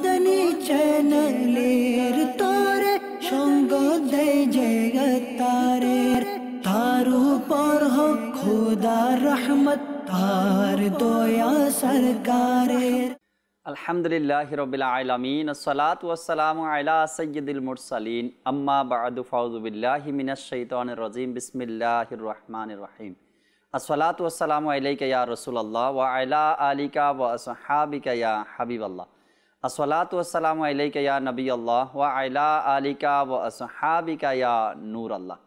مدنی چینلیر تارے شنگ دے جگ تارے تارو پر ہو خدا رحمت تار دویا سرکارے الحمدللہ رب العالمین الصلاة والسلام علی سید المرسلین اما بعد فعوذ باللہ من الشیطان الرجیم بسم اللہ الرحمن الرحیم الصلاة والسلام علیکہ یا رسول اللہ وعلا آلیکہ و یا حبیب اللہ আসলাত ওসালাম আলাইকা নবী আল্লাহ ওয়া আইলা আলিকা ও আসহাবিকা ইয়া নূর আল্লাহ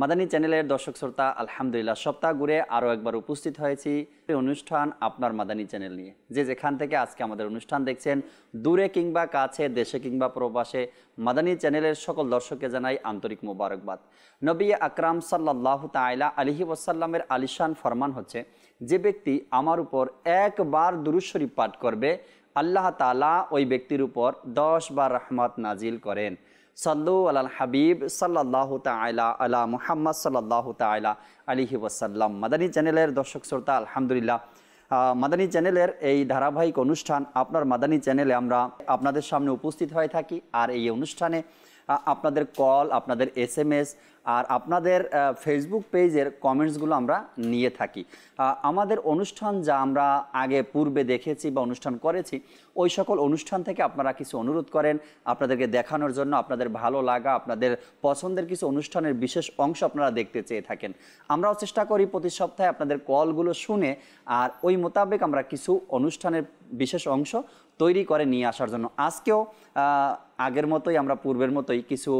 মাদানী চ্যানেলের দর্শক শ্রোতা আলহামদুলিল্লাহ সপ্তাহ ঘুরে আরও একবার উপস্থিত হয়েছি অনুষ্ঠান আপনার মাদানী চ্যানেল নিয়ে যে যেখান থেকে আজকে আমাদের অনুষ্ঠান দেখছেন দূরে কিংবা কাছে দেশে কিংবা প্রবাসে মাদানী চ্যানেলের সকল দর্শককে জানাই আন্তরিক মোবারকবাদ নবী আকরাম সাল্লাহ তাইলা আলিহি ওসাল্লামের আলিশান ফরমান হচ্ছে যে ব্যক্তি আমার উপর একবার দুরুশ্বরী পাঠ করবে আল্লাহ তালা ওই ব্যক্তির উপর দশ বার রহমত নাজিল করেন সল্লু আল্লাহ হাবিব সাল্লাহ তাইলা আল্লাহ মুহাম্মদ সাল্লাহ তাইলা আলিহি ওসাল্লাম মাদানী চ্যানেলের দর্শক শ্রোতা আলহামদুলিল্লাহ মাদানী চ্যানেলের এই ধারাবাহিক অনুষ্ঠান আপনার মাদানী চ্যানেলে আমরা আপনাদের সামনে উপস্থিত হয়ে থাকি আর এই অনুষ্ঠানে আপনাদের কল আপনাদের এস এম এস আর আপনাদের ফেসবুক পেজের কমেন্টসগুলো আমরা নিয়ে থাকি আমাদের অনুষ্ঠান যা আমরা আগে পূর্বে দেখেছি বা অনুষ্ঠান করেছি ওই সকল অনুষ্ঠান থেকে আপনারা কিছু অনুরোধ করেন আপনাদেরকে দেখানোর জন্য আপনাদের ভালো লাগা আপনাদের পছন্দের কিছু অনুষ্ঠানের বিশেষ অংশ আপনারা দেখতে চেয়ে থাকেন আমরাও চেষ্টা করি প্রতি সপ্তাহে আপনাদের কলগুলো শুনে আর ওই মোতাবেক আমরা কিছু অনুষ্ঠানের বিশেষ অংশ তৈরি করে নিয়ে আসার জন্য আজকেও আগের মতোই আমরা পূর্বের মতোই কিছু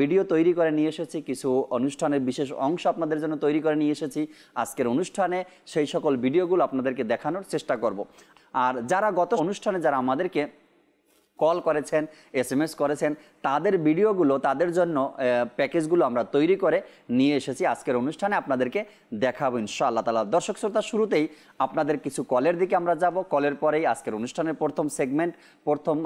ভিডিও তৈরি করে নিয়ে এসেছি কিছু অনুষ্ঠানের বিশেষ অংশ আপনাদের জন্য তৈরি করে নিয়ে এসেছি আজকের অনুষ্ঠানে সেই সকল ভিডিওগুলো আপনাদেরকে দেখানোর চেষ্টা করব আর যারা গত অনুষ্ঠানে যারা আমাদেরকে কল করেছেন এস এম এস করেছেন তাদের ভিডিওগুলো তাদের জন্য প্যাকেজগুলো আমরা তৈরি করে নিয়ে এসেছি আজকের অনুষ্ঠানে আপনাদেরকে দেখাবো ইনশাআল্লাহ তালা দর্শক শ্রোতা শুরুতেই আপনাদের কিছু কলের দিকে আমরা যাব কলের পরেই আজকের অনুষ্ঠানের প্রথম সেগমেন্ট প্রথম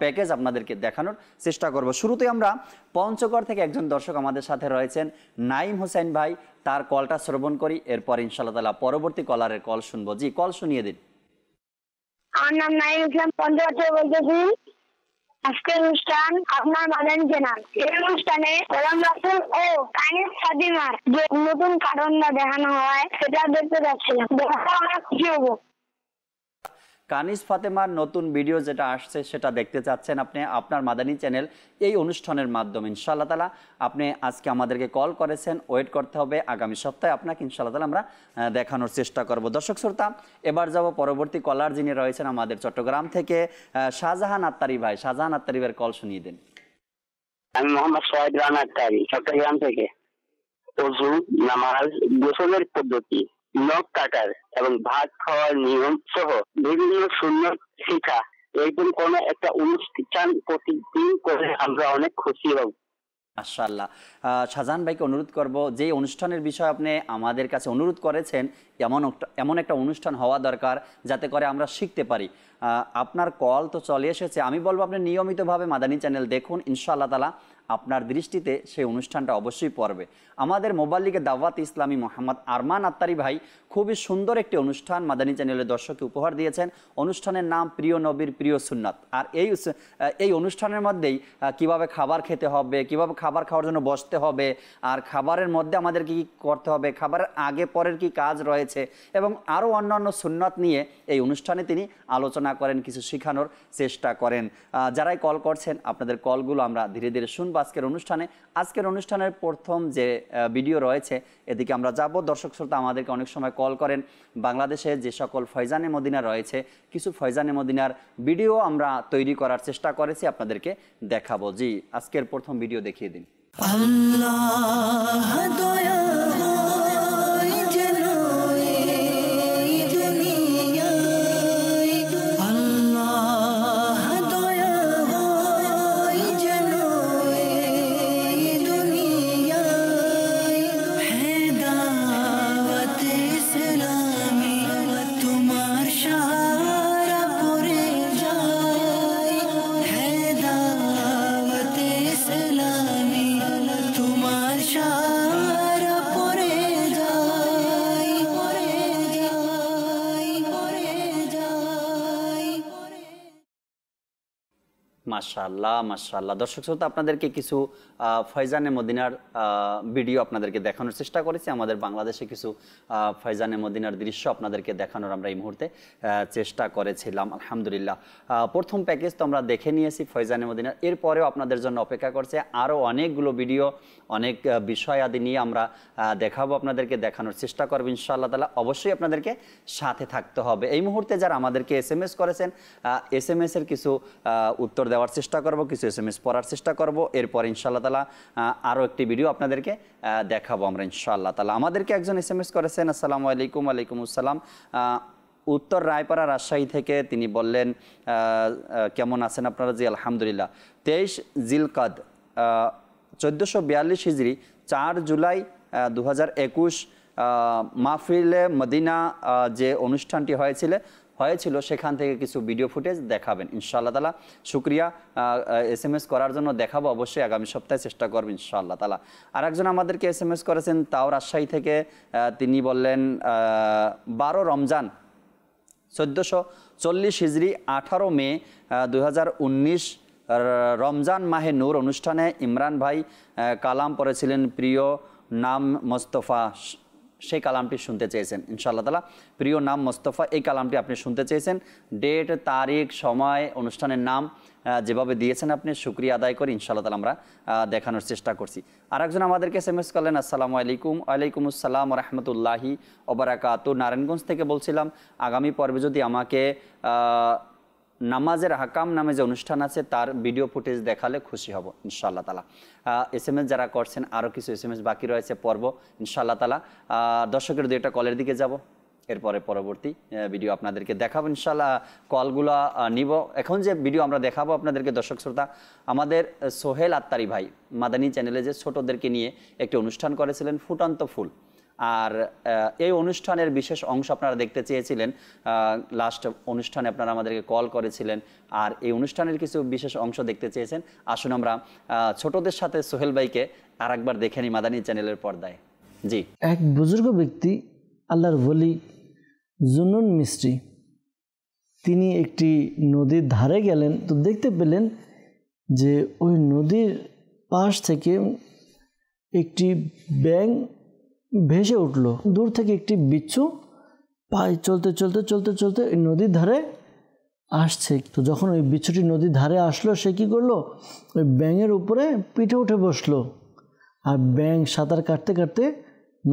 প্যাকেজ আপনাদেরকে দেখানোর চেষ্টা করব শুরুতে আমরা পঞ্চগড় থেকে একজন দর্শক আমাদের সাথে রয়েছেন নাইম হোসেন ভাই তার কলটা শ্রবণ করি এরপর ইনশাআল্লাহ তালা পরবর্তী কলারের কল শুনবো জি কল শুনিয়ে দিন আমার নাম নাইম ইসলাম পঞ্চবাচ্চে বলতেছি আজকের অনুষ্ঠান আপনার মাদানী জানান এই অনুষ্ঠানে কলাম রাসুল ও কানিস ফাদিমার যে নতুন কারণ কারণটা দেখানো হয় সেটা দেখতে যাচ্ছিলাম দেখা আমরা খুশি হবো কানিস ফাতেমার নতুন ভিডিও যেটা আসছে সেটা দেখতে চাচ্ছেন আপনি আপনার মাদানী চ্যানেল এই অনুষ্ঠানের মাধ্যমে ইনশাআল্লাহ তালা আপনি আজকে আমাদেরকে কল করেছেন ওয়েট করতে হবে আগামী সপ্তাহে আপনাকে ইনশাআল্লাহ তালা আমরা দেখানোর চেষ্টা করব দর্শক শ্রোতা এবার যাব পরবর্তী কলার যিনি রয়েছেন আমাদের চট্টগ্রাম থেকে শাহজাহান আত্মারি ভাই শাহজাহান আত্মারি ভাইয়ের কল শুনিয়ে দিন আমি মোহাম্মদ সোহাইদ রানা আত্তারি চট্টগ্রাম থেকে অজু নামাজ গোসলের পদ্ধতি নখ কাটার এবং ভাত খাওয়ার নিয়ম সহ বিভিন্ন শূন্য শিখা এরকম কোন একটা অনুষ্ঠান প্রতিদিন করে আমরা অনেক খুশি হব মাশাল্লাহ শাহজাহান ভাইকে অনুরোধ করব যে অনুষ্ঠানের বিষয় আপনি আমাদের কাছে অনুরোধ করেছেন এমন এমন একটা অনুষ্ঠান হওয়া দরকার যাতে করে আমরা শিখতে পারি আপনার কল তো চলে এসেছে আমি বলবো আপনি নিয়মিতভাবে মাদানী চ্যানেল দেখুন ইনশাআল্লাহ তালা আপনার দৃষ্টিতে সেই অনুষ্ঠানটা অবশ্যই পড়বে আমাদের মোবাল্লিকে দাওয়াত ইসলামী মোহাম্মদ আরমান আত্তারি ভাই খুবই সুন্দর একটি অনুষ্ঠান মাদানী চ্যানেলের দর্শককে উপহার দিয়েছেন অনুষ্ঠানের নাম প্রিয় নবীর প্রিয় সুন্নাত আর এই এই অনুষ্ঠানের মধ্যেই কিভাবে খাবার খেতে হবে কিভাবে খাবার খাওয়ার জন্য বসতে হবে আর খাবারের মধ্যে আমাদের কি করতে হবে খাবারের আগে পরের কি কাজ রয়েছে এবং আরও অন্যান্য সুন্নাত নিয়ে এই অনুষ্ঠানে তিনি আলোচনা করেন কিছু শেখানোর চেষ্টা করেন যারাই কল করছেন আপনাদের কলগুলো আমরা ধীরে ধীরে শুনবো আজকের অনুষ্ঠানে আজকের অনুষ্ঠানের প্রথম যে ভিডিও রয়েছে এদিকে আমরা যাব দর্শক শ্রোতা আমাদেরকে অনেক সময় কল করেন বাংলাদেশে যে সকল ফয়জানে মদিনা রয়েছে কিছু ফয়জানে মদিনার ভিডিও আমরা তৈরি করার চেষ্টা করেছি আপনাদেরকে দেখাবো জি আজকের প্রথম ভিডিও দেখিয়ে দিন আল্লাহ মাশাল্লাহ মাশাল্লাহ দর্শক শ্রোতা আপনাদেরকে কিছু ফয়জানে মদিনার ভিডিও আপনাদেরকে দেখানোর চেষ্টা করেছি আমাদের বাংলাদেশে কিছু ফয়জানে মদিনার দৃশ্য আপনাদেরকে দেখানোর আমরা এই মুহূর্তে চেষ্টা করেছিলাম আলহামদুলিল্লাহ প্রথম প্যাকেজ তো আমরা দেখে নিয়েছি ফয়জানে মদিনার এরপরেও আপনাদের জন্য অপেক্ষা করছে আরও অনেকগুলো ভিডিও অনেক বিষয় আদি নিয়ে আমরা দেখাবো আপনাদেরকে দেখানোর চেষ্টা করবো ইনশাআল্লাহ তালা অবশ্যই আপনাদেরকে সাথে থাকতে হবে এই মুহূর্তে যারা আমাদেরকে এস এম এস করেছেন এস এম এসের কিছু উত্তর দেওয়ার পড়ার চেষ্টা করব কিছু এস এম এস পড়ার চেষ্টা করব এরপর ইনশাল্লাহ তালা আরও একটি ভিডিও আপনাদেরকে দেখাবো আমরা ইনশাআল্লাহ তালা আমাদেরকে একজন এস এম এস করেছেন আসসালামু আলাইকুম আলাইকুম আসসালাম উত্তর রায়পাড়া রাজশাহী থেকে তিনি বললেন কেমন আছেন আপনারা জি আলহামদুলিল্লাহ তেইশ জিলকাদ চোদ্দোশো বিয়াল্লিশ হিজড়ি চার জুলাই দু হাজার একুশ মাহফিলে মদিনা যে অনুষ্ঠানটি হয়েছিল হয়েছিল সেখান থেকে কিছু ভিডিও ফুটেজ দেখাবেন ইনশাআল্লাহ তালা শুক্রিয়া এস এম এস করার জন্য দেখাবো অবশ্যই আগামী সপ্তাহে চেষ্টা করবেন ইনশাআল্লাহ তালা আর একজন আমাদেরকে এস এম এস করেছেন তাও রাজশাহী থেকে তিনি বললেন বারো রমজান চোদ্দোশো চল্লিশ হিজড়ি আঠারো মে দু রমজান মাহে নূর অনুষ্ঠানে ইমরান ভাই কালাম পড়েছিলেন প্রিয় নাম মোস্তফা সেই কালামটি শুনতে চেয়েছেন ইনশাল্লাহ তালা প্রিয় নাম মোস্তফা এই কালামটি আপনি শুনতে চেয়েছেন ডেট তারিখ সময় অনুষ্ঠানের নাম যেভাবে দিয়েছেন আপনি সুক্রিয়া আদায় করে ইনশাল্লাহ তালা আমরা দেখানোর চেষ্টা করছি আর একজন আমাদেরকে এস এম এস করলেন আসসালামু আলাইকুম আলাইকুম আসসালাম রহমতুল্লাহি ওবরাকাত নারায়ণগঞ্জ থেকে বলছিলাম আগামী পর্বে যদি আমাকে নামাজের হাকাম নামে যে অনুষ্ঠান আছে তার ভিডিও ফুটেজ দেখালে খুশি হব ইনশাল্লাহ তালা এস এম এস যারা করছেন আরও কিছু এস এম এস বাকি রয়েছে পর্ব ইনশাল্লাহ তালা দর্শকের দু একটা কলের দিকে যাব এরপরে পরবর্তী ভিডিও আপনাদেরকে দেখাবো ইনশাল্লাহ কলগুলো নিব এখন যে ভিডিও আমরা দেখাবো আপনাদেরকে দর্শক শ্রোতা আমাদের সোহেল আত্তারি ভাই মাদানী চ্যানেলে যে ছোটদেরকে নিয়ে একটি অনুষ্ঠান করেছিলেন ফুটন্ত ফুল আর এই অনুষ্ঠানের বিশেষ অংশ আপনারা দেখতে চেয়েছিলেন লাস্ট অনুষ্ঠানে আপনারা আমাদেরকে কল করেছিলেন আর এই অনুষ্ঠানের কিছু বিশেষ অংশ দেখতে চেয়েছেন আসুন আমরা ছোটদের সাথে সোহেল ভাইকে আর একবার দেখে নিই মাদানী চ্যানেলের পর্দায় জি এক বুজুর্গ ব্যক্তি আল্লাহর বলি জুনুন মিস্ত্রি তিনি একটি নদীর ধারে গেলেন তো দেখতে পেলেন যে ওই নদীর পাশ থেকে একটি ব্যাং ভেসে উঠল দূর থেকে একটি বিচ্ছু পায়ে চলতে চলতে চলতে চলতে ওই নদীর ধারে আসছে তো যখন ওই বিচ্ছুটি নদীর ধারে আসলো সে কী করলো ওই ব্যাঙের উপরে পিঠে উঠে বসলো আর ব্যাঙ সাঁতার কাটতে কাটতে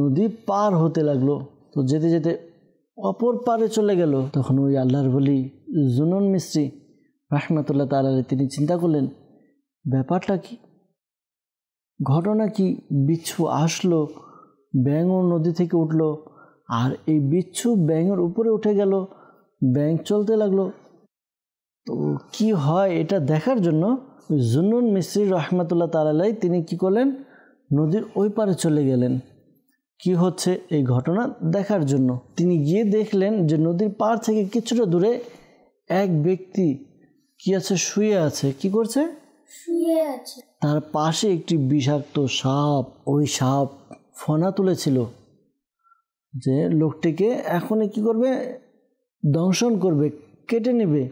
নদী পার হতে লাগলো তো যেতে যেতে অপর পারে চলে গেল তখন ওই আল্লাহর বলি জুনন মিস্ত্রি রাহমাতুল্লাহ তালারে তিনি চিন্তা করলেন ব্যাপারটা কি ঘটনা কি বিচ্ছু আসলো ব্যাঙও নদী থেকে উঠল আর এই বিচ্ছু ব্যাঙের উপরে উঠে গেল ব্যাঙ চলতে লাগলো তো কি হয় এটা দেখার জন্য জুনুন মিস্ত্রি রহমাতুল্লাহ তালালাই তিনি কি করলেন নদীর ওই পারে চলে গেলেন কি হচ্ছে এই ঘটনা দেখার জন্য তিনি গিয়ে দেখলেন যে নদীর পার থেকে কিছুটা দূরে এক ব্যক্তি কি আছে শুয়ে আছে কি করছে তার পাশে একটি বিষাক্ত সাপ ওই সাপ ফনা তুলেছিল যে লোকটিকে এখনই কি করবে দংশন করবে কেটে নেবে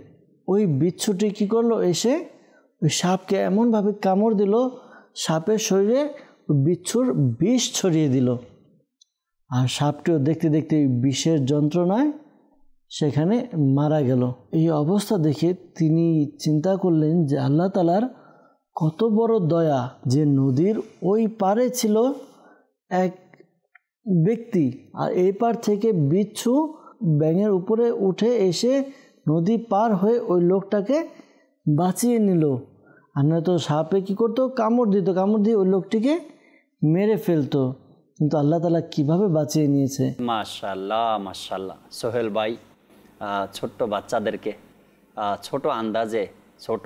ওই বিচ্ছুটি কি করলো এসে ওই সাপকে এমনভাবে কামড় দিল সাপের শরীরে বিচ্ছুর বিষ ছড়িয়ে দিল আর সাপটিও দেখতে দেখতে বিষের যন্ত্রণায় সেখানে মারা গেল এই অবস্থা দেখে তিনি চিন্তা করলেন যে আল্লাহ তালার কত বড় দয়া যে নদীর ওই পারে ছিল এক ব্যক্তি আর এই পার থেকে বিচ্ছু ব্যাঙের উপরে উঠে এসে নদী পার হয়ে ওই লোকটাকে বাঁচিয়ে নিল আর নয়তো সাপে কী করতো কামড় দিত কামড় দিয়ে ওই লোকটিকে মেরে ফেলতো কিন্তু আল্লাহ তালা কিভাবে বাঁচিয়ে নিয়েছে মাশাল্লাহ মাশাল্লাহ সোহেল ভাই ছোট্ট বাচ্চাদেরকে ছোট আন্দাজে ছোট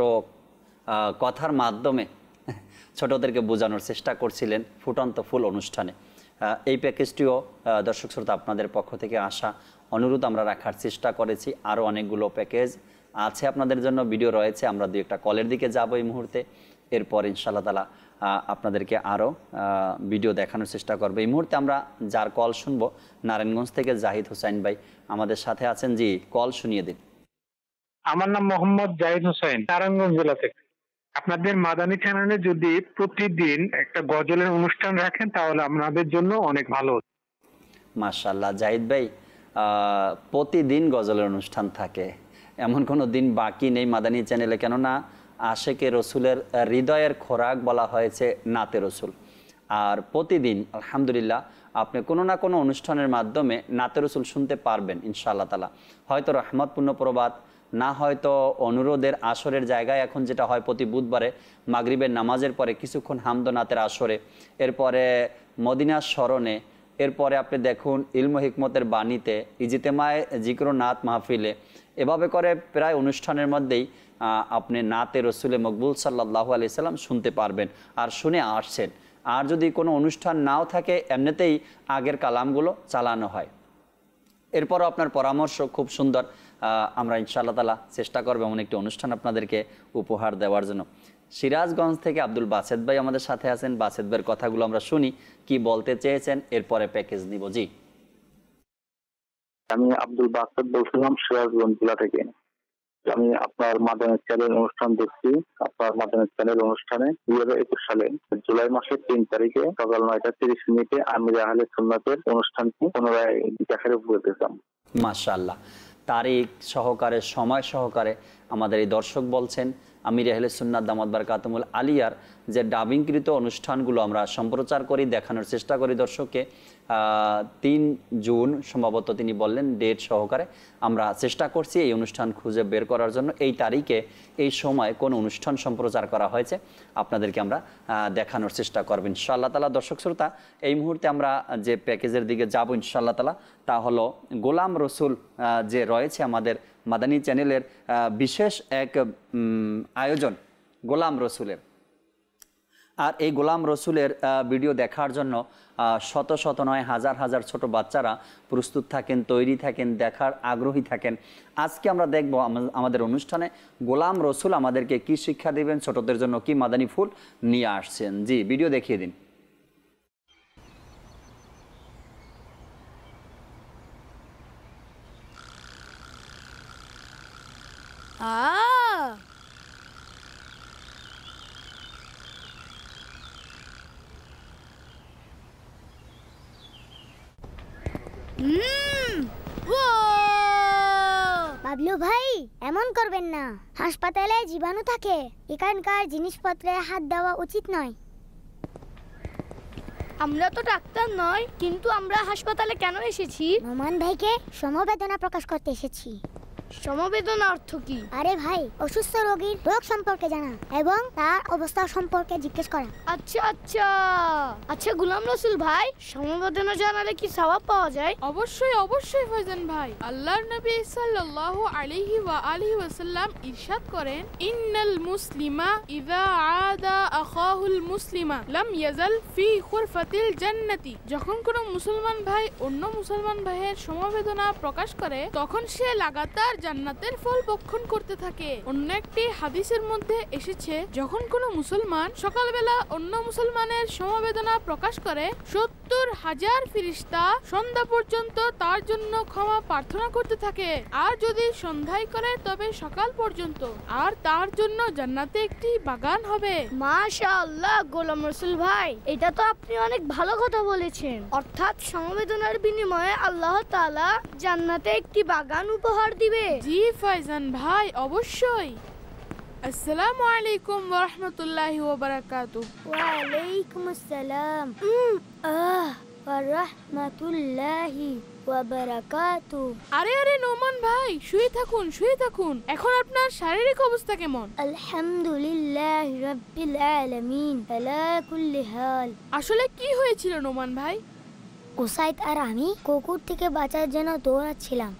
কথার মাধ্যমে ছোটদেরকে বোঝানোর চেষ্টা করছিলেন ফুটন্ত ফুল অনুষ্ঠানে এই প্যাকেজটিও দর্শক শ্রোতা আপনাদের পক্ষ থেকে আসা অনুরোধ আমরা রাখার চেষ্টা করেছি আরও অনেকগুলো প্যাকেজ আছে আপনাদের জন্য ভিডিও রয়েছে আমরা দু একটা কলের দিকে যাব এই মুহূর্তে এরপর ইনশাল্লাহ তালা আপনাদেরকে আরও ভিডিও দেখানোর চেষ্টা করবে এই মুহূর্তে আমরা যার কল শুনবো নারায়ণগঞ্জ থেকে জাহিদ হুসাইন ভাই আমাদের সাথে আছেন জি কল শুনিয়ে দিন আমার নাম মোহাম্মদ জাহিদ হুসাইন নারায়ণগঞ্জ জেলা থেকে আপনাদের মাদানি চ্যানেলে যদি প্রতিদিন একটা গজলের অনুষ্ঠান রাখেন তাহলে আপনাদের জন্য অনেক ভালো মাশাল্লাহ জাহিদ ভাই প্রতিদিন গজলের অনুষ্ঠান থাকে এমন কোনো দিন বাকি নেই মাদানি চ্যানেলে কেননা আশেকে রসুলের হৃদয়ের খোরাক বলা হয়েছে নাতে রসুল আর প্রতিদিন আলহামদুলিল্লাহ আপনি কোনো না কোনো অনুষ্ঠানের মাধ্যমে নাতে রসুল শুনতে পারবেন ইনশাআল্লাহ তালা হয়তো রহমতপূর্ণ প্রবাদ না হয়তো অনুরোধের আসরের জায়গায় এখন যেটা হয় প্রতি বুধবারে মাগরীবের নামাজের পরে কিছুক্ষণ হামদনাথের আসরে এরপরে মদিনার স্মরণে এরপরে আপনি দেখুন ইলম হিকমতের বাণীতে ইজিতেমায় নাত মাহফিলে এভাবে করে প্রায় অনুষ্ঠানের মধ্যেই আপনি নাতে রসুলে মকবুল সাল্লাহ আলি সাল্লাম শুনতে পারবেন আর শুনে আসছেন আর যদি কোনো অনুষ্ঠান নাও থাকে এমনিতেই আগের কালামগুলো চালানো হয় এরপরও আপনার পরামর্শ খুব সুন্দর আমরা ইনশাআল্লাহ তালা চেষ্টা করবো এমন একটি অনুষ্ঠান আপনাদেরকে উপহার দেওয়ার জন্য সিরাজগঞ্জ থেকে আব্দুল বাসেদ ভাই আমাদের সাথে আছেন বাসেদ ভাইয়ের কথাগুলো আমরা শুনি কি বলতে চেয়েছেন এরপরে প্যাকেজ নিব জি আমি আব্দুল বাসেদ বলছিলাম সিরাজগঞ্জ জেলা থেকে আমি আপনার মাধ্যমে চ্যানেল অনুষ্ঠান দেখছি আপনার মাধ্যমে চ্যানেল অনুষ্ঠানে দুই হাজার একুশ সালে জুলাই মাসের তিন তারিখে সকাল নয়টা তিরিশ মিনিটে আমি আহলে সুন্নাতের অনুষ্ঠানটি পুনরায় দেখার উপরে মাসা আল্লাহ তারিখ সহকারে সময় সহকারে আমাদের এই দর্শক বলছেন আমির আহলে সুন্নাত দামাত বারকাতমুল আলিয়ার যে ডাবিংকৃত অনুষ্ঠানগুলো আমরা সম্প্রচার করি দেখানোর চেষ্টা করি দর্শককে তিন জুন সম্ভবত তিনি বললেন ডেট সহকারে আমরা চেষ্টা করছি এই অনুষ্ঠান খুঁজে বের করার জন্য এই তারিখে এই সময় কোন অনুষ্ঠান সম্প্রচার করা হয়েছে আপনাদেরকে আমরা দেখানোর চেষ্টা করব ইনশাল্লাহ তালা দর্শক শ্রোতা এই মুহূর্তে আমরা যে প্যাকেজের দিকে যাব ইনশাল্লাহ তালা তা হলো গোলাম রসুল যে রয়েছে আমাদের মাদানী চ্যানেলের বিশেষ এক আয়োজন গোলাম রসুলের আর এই গোলাম রসুলের ভিডিও দেখার জন্য শত শত নয় হাজার হাজার ছোট বাচ্চারা প্রস্তুত থাকেন তৈরি থাকেন দেখার আগ্রহী থাকেন আজকে আমরা দেখব আমাদের অনুষ্ঠানে গোলাম রসুল আমাদেরকে কি শিক্ষা দেবেন ছোটদের জন্য কি মাদানী ফুল নিয়ে আসছেন জি ভিডিও দেখিয়ে দিন Ah! বাবলু ভাই এমন করবেন না হাসপাতালে জীবাণু থাকে এখানকার জিনিসপত্রে হাত দেওয়া উচিত নয় আমরা তো ডাক্তার নয় কিন্তু আমরা হাসপাতালে কেন এসেছি রোমান ভাইকে সমবেদনা প্রকাশ করতে এসেছি সমবেদনা অর্থ কি আরে ভাই অসুস্থ রোগীর রোগ সম্পর্কে জানা এবং তার অবস্থা সম্পর্কে জিজ্ঞেস করা আচ্ছা আচ্ছা আচ্ছা গুলাম রসুল ভাই সমবেদনা জানালে কি সওয়াব পাওয়া যায় অবশ্যই অবশ্যই ফয়জান ভাই আল্লাহর নবী সাল্লাল্লাহু আলাইহি ওয়া আলিহি ওয়াসাল্লাম ইরশাদ করেন ইন্নাল মুসলিমা ইযা আদা আখাহুল মুসলিমা লাম ইয়াজাল ফি খুরফাতিল জান্নাতি যখন কোনো মুসলমান ভাই অন্য মুসলমান ভাইয়ের সমবেদনা প্রকাশ করে তখন সে লাগাতার জান্নাতের ফল ভক্ষণ করতে থাকে অন্য একটি হাদিসের মধ্যে এসেছে যখন কোনো মুসলমান সকালবেলা অন্য মুসলমানের সমবেদনা প্রকাশ করে সত্য সত্তর হাজার ফিরিস্তা সন্ধ্যা পর্যন্ত তার জন্য ক্ষমা প্রার্থনা করতে থাকে আর যদি সন্ধ্যায় করে তবে সকাল পর্যন্ত আর তার জন্য জান্নাতে একটি বাগান হবে মাশাআল্লাহ গোলাম রসুল ভাই এটা তো আপনি অনেক ভালো কথা বলেছেন অর্থাৎ সমবেদনার বিনিময়ে আল্লাহ তাআলা জান্নাতে একটি বাগান উপহার দিবে জি ফাইজান ভাই অবশ্যই আসসালামু আলাইকুম রহমতুল্লাহি ওবারাকাতু ওয়ালাইকুম আসসালাম আহ রহমতুল্লাহি বারাকাতু আরে আরে নোমান ভাই শুয়ে থাকুন শুয়ে থাকুন এখন আপনার শারীরিক অবস্থা কেমন আলহামদুলিল্লাহ রাব্বিল আলামিন আলা কুল্লি হাল আসলে কি হয়েছিল নোমান ভাই ওসাইদ আর আমি কুকুর থেকে বাঁচার জন্য দৌড়াচ্ছিলাম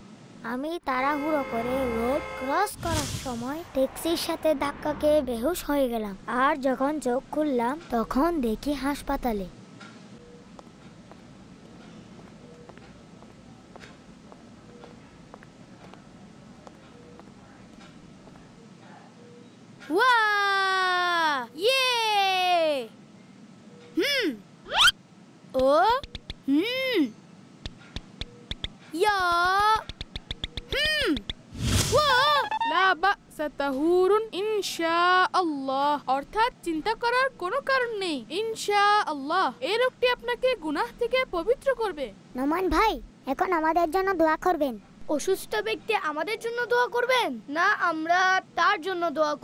আমি তাড়াহুড়ো করে রোড ক্রস করার সময় ট্যাক্সির সাথে ধাক্কা খেয়ে বেহুশ হয়ে গেলাম আর যখন চোখ খুললাম তখন দেখি হাসপাতালে ইয়ে! ও হুম ইয়া Hmm. অর্থাৎ চিন্তা করার কোনো কারণ নেই ইনশা আল্লাহ এই রোগটি আপনাকে গুনাহ থেকে পবিত্র করবে ভাই এখন দোয়া করবেন অসুস্থ ব্যক্তি আমাদের জন্য দোয়া করবেন না আমরা তার জন্য দোয়া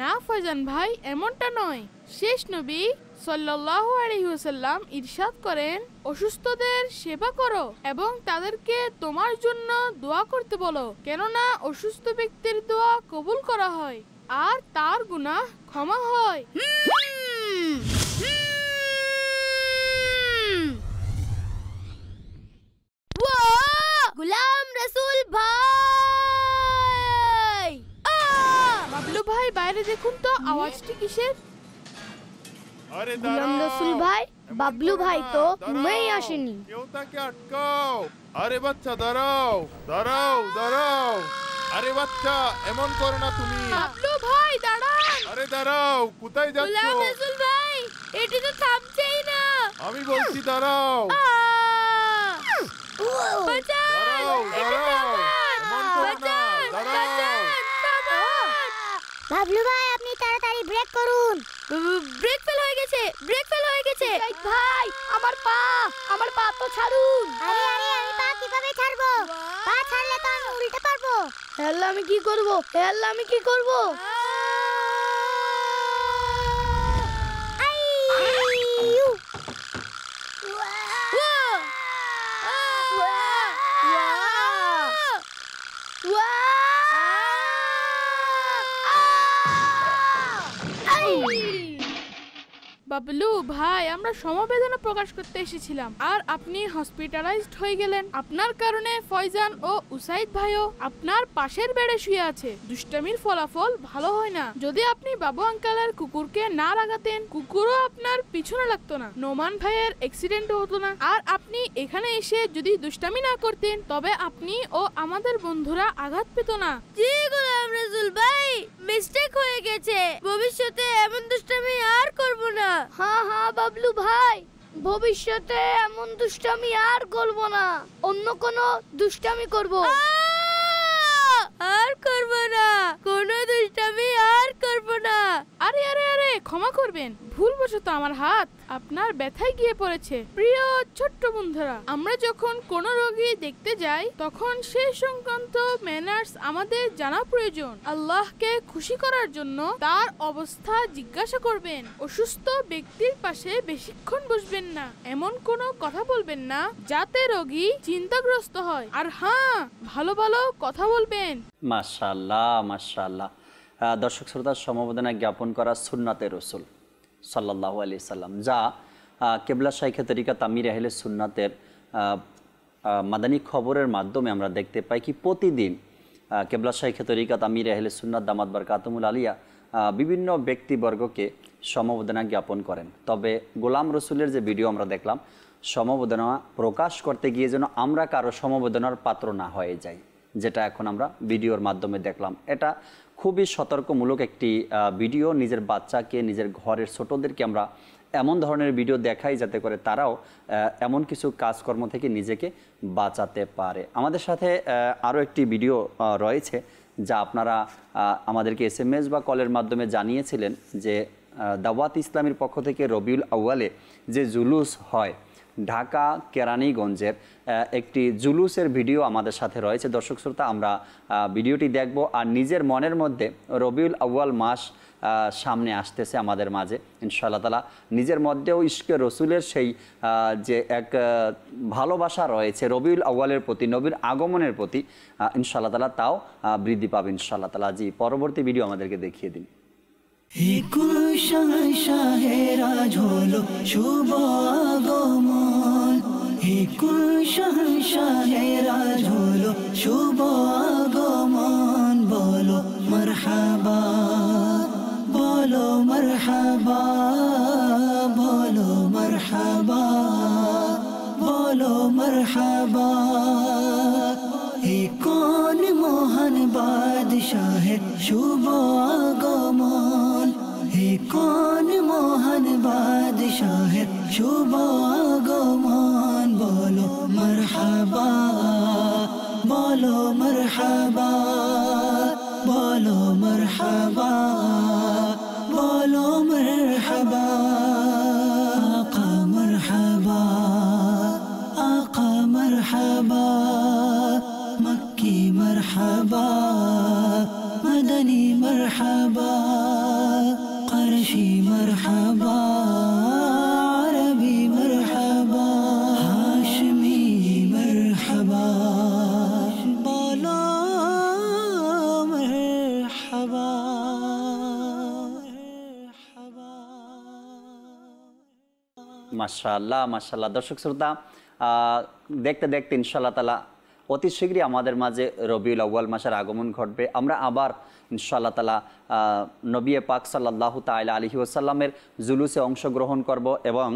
না ফজান ভাই এমনটা নয় শেষ নবী সাল্লাহ আলহিউসাল্লাম ইরশাদ করেন অসুস্থদের সেবা করো এবং তাদেরকে তোমার জন্য দোয়া করতে বলো কেননা অসুস্থ ব্যক্তির দোয়া কবুল করা হয় আর তার গুণা ক্ষমা হয় গুলাম ভাই বাইরে দেখুন তো আওয়াজটি কিসের বাবলু ভাই তো ঘুমেই আসেনি কেউ তাকে আটকাও আরে বাচ্চা দাঁড়াও দাঁড়াও দাঁড়াও আরে বাচ্চা এমন করো না তুমি বাবলু ভাই দাঁড়ান আরে দাঁড়াও কোথায় যাচ্ছ রসুল ভাই এটি তো থামছেই না আমি বলছি দাঁড়াও দাঁড়াও দাঁড়াও বাবলু ভাই ব্রেক করুন ব্রেক ফেল হয়ে গেছে ব্রেক ফেল হয়ে গেছে ভাই আমার পা আমার পা তো ছাড়ুন আরে আরে আমি পা কিভাবে ছাড়বো পা ছাড়লে তো আমি উল্টে পারবো হেল্লা আমি কি করব হেল্লা আমি কি করব আই Ui! বাবলু ভাই আমরা সমবেদনা প্রকাশ করতে এসেছিলাম আর আপনি হসপিটালাইজড হয়ে গেলেন আপনার কারণে ফয়জান ও উসাইদ ভাইও আপনার পাশের বেড়ে শুয়ে আছে দুষ্টামির ফলাফল ভালো হয় না যদি আপনি বাবু আঙ্কালের কুকুরকে না লাগাতেন কুকুরও আপনার পিছনে লাগতো না নোমান ভাইয়ের অ্যাক্সিডেন্টও হতো না আর আপনি এখানে এসে যদি দুষ্টামি না করতেন তবে আপনি ও আমাদের বন্ধুরা আঘাত পেত না ভাই মিস্টেক হয়ে গেছে ভবিষ্যতে এমন দুষ্টামি আর করব না হ্যাঁ হ্যাঁ বাবলু ভাই ভবিষ্যতে এমন দুষ্টামি আর করবো না অন্য কোনো দুষ্টামি করবো আর করব না কোনো দুষ্টামি আর করব না আরে আরে আরে ক্ষমা করবেন ভুলবশত আমার হাত আপনার ব্যথায় গিয়ে পড়েছে প্রিয় ছোট্ট বন্ধুরা আমরা যখন কোন রোগী দেখতে যাই তখন সে সংক্রান্ত ম্যানার্স আমাদের জানা প্রয়োজন আল্লাহকে খুশি করার জন্য তার অবস্থা জিজ্ঞাসা করবেন অসুস্থ ব্যক্তির পাশে বেশিক্ষণ বসবেন না এমন কোনো কথা বলবেন না যাতে রোগী চিন্তাগ্রস্ত হয় আর হ্যাঁ ভালো ভালো কথা বলবেন করেছেন মাসাল্লাহ মাসাল্লাহ দর্শক শ্রোতার সমবেদনা জ্ঞাপন করা সুন্নাতে রসুল সাল্লাহ আলি সাল্লাম যা কেবলা শাইখা তরিকা তামির আহলে সুন্নাতের মাদানী খবরের মাধ্যমে আমরা দেখতে পাই কি প্রতিদিন কেবলা শাইখা তরিকা তামির আহলে সুন্নাত দামাত বার কাতুমুল আলিয়া বিভিন্ন ব্যক্তিবর্গকে সমবেদনা জ্ঞাপন করেন তবে গোলাম রসুলের যে ভিডিও আমরা দেখলাম সমবেদনা প্রকাশ করতে গিয়ে যেন আমরা কারো সমবেদনার পাত্র না হয়ে যায় যেটা এখন আমরা ভিডিওর মাধ্যমে দেখলাম এটা খুবই সতর্কমূলক একটি ভিডিও নিজের বাচ্চাকে নিজের ঘরের ছোটোদেরকে আমরা এমন ধরনের ভিডিও দেখাই যাতে করে তারাও এমন কিছু কাজকর্ম থেকে নিজেকে বাঁচাতে পারে আমাদের সাথে আরও একটি ভিডিও রয়েছে যা আপনারা আমাদেরকে এস বা কলের মাধ্যমে জানিয়েছিলেন যে দাওয়াত ইসলামের পক্ষ থেকে রবিউল আউয়ালে যে জুলুস হয় ঢাকা কেরানীগঞ্জের একটি জুলুসের ভিডিও আমাদের সাথে রয়েছে দর্শক শ্রোতা আমরা ভিডিওটি দেখব আর নিজের মনের মধ্যে রবিউল আউ্য়াল মাস সামনে আসতেছে আমাদের মাঝে ইনশাল্লাহ তালা নিজের মধ্যেও ইস্কে রসুলের সেই যে এক ভালোবাসা রয়েছে রবিউল আউ্য়ালের প্রতি নবীর আগমনের প্রতি ইনশাল্লাহ তালা তাও বৃদ্ধি পাবে ইনশাল্লাহ তালা জি পরবর্তী ভিডিও আমাদেরকে দেখিয়ে দিন হিকুল শাহেরা ঝোল শুভ আগমন হিকুল শাহেরা ঝোল শুভ আগমন বলো মরহাবা বলো মরহাবা বলো মরহাবা বলো মরহাবা হে কোন মোহন বাদশাহ শুভ আগমন کون موہن بادشاہ شو گو مہن بولو مرحبا بولو مرحبا بولو مرحبا মাশাল্লাহ মাশাল্লাহ দর্শক শ্রোতা দেখতে দেখতে ইনশাল্লাহ তালা অতি শীঘ্রই আমাদের মাঝে রবিউল আউ্বাল মাসের আগমন ঘটবে আমরা আবার ইনশাআল্লাহ তালা নবী পাক সাল্লাহ তাইলা আলহি ওসাল্লামের জুলুসে অংশগ্রহণ করব এবং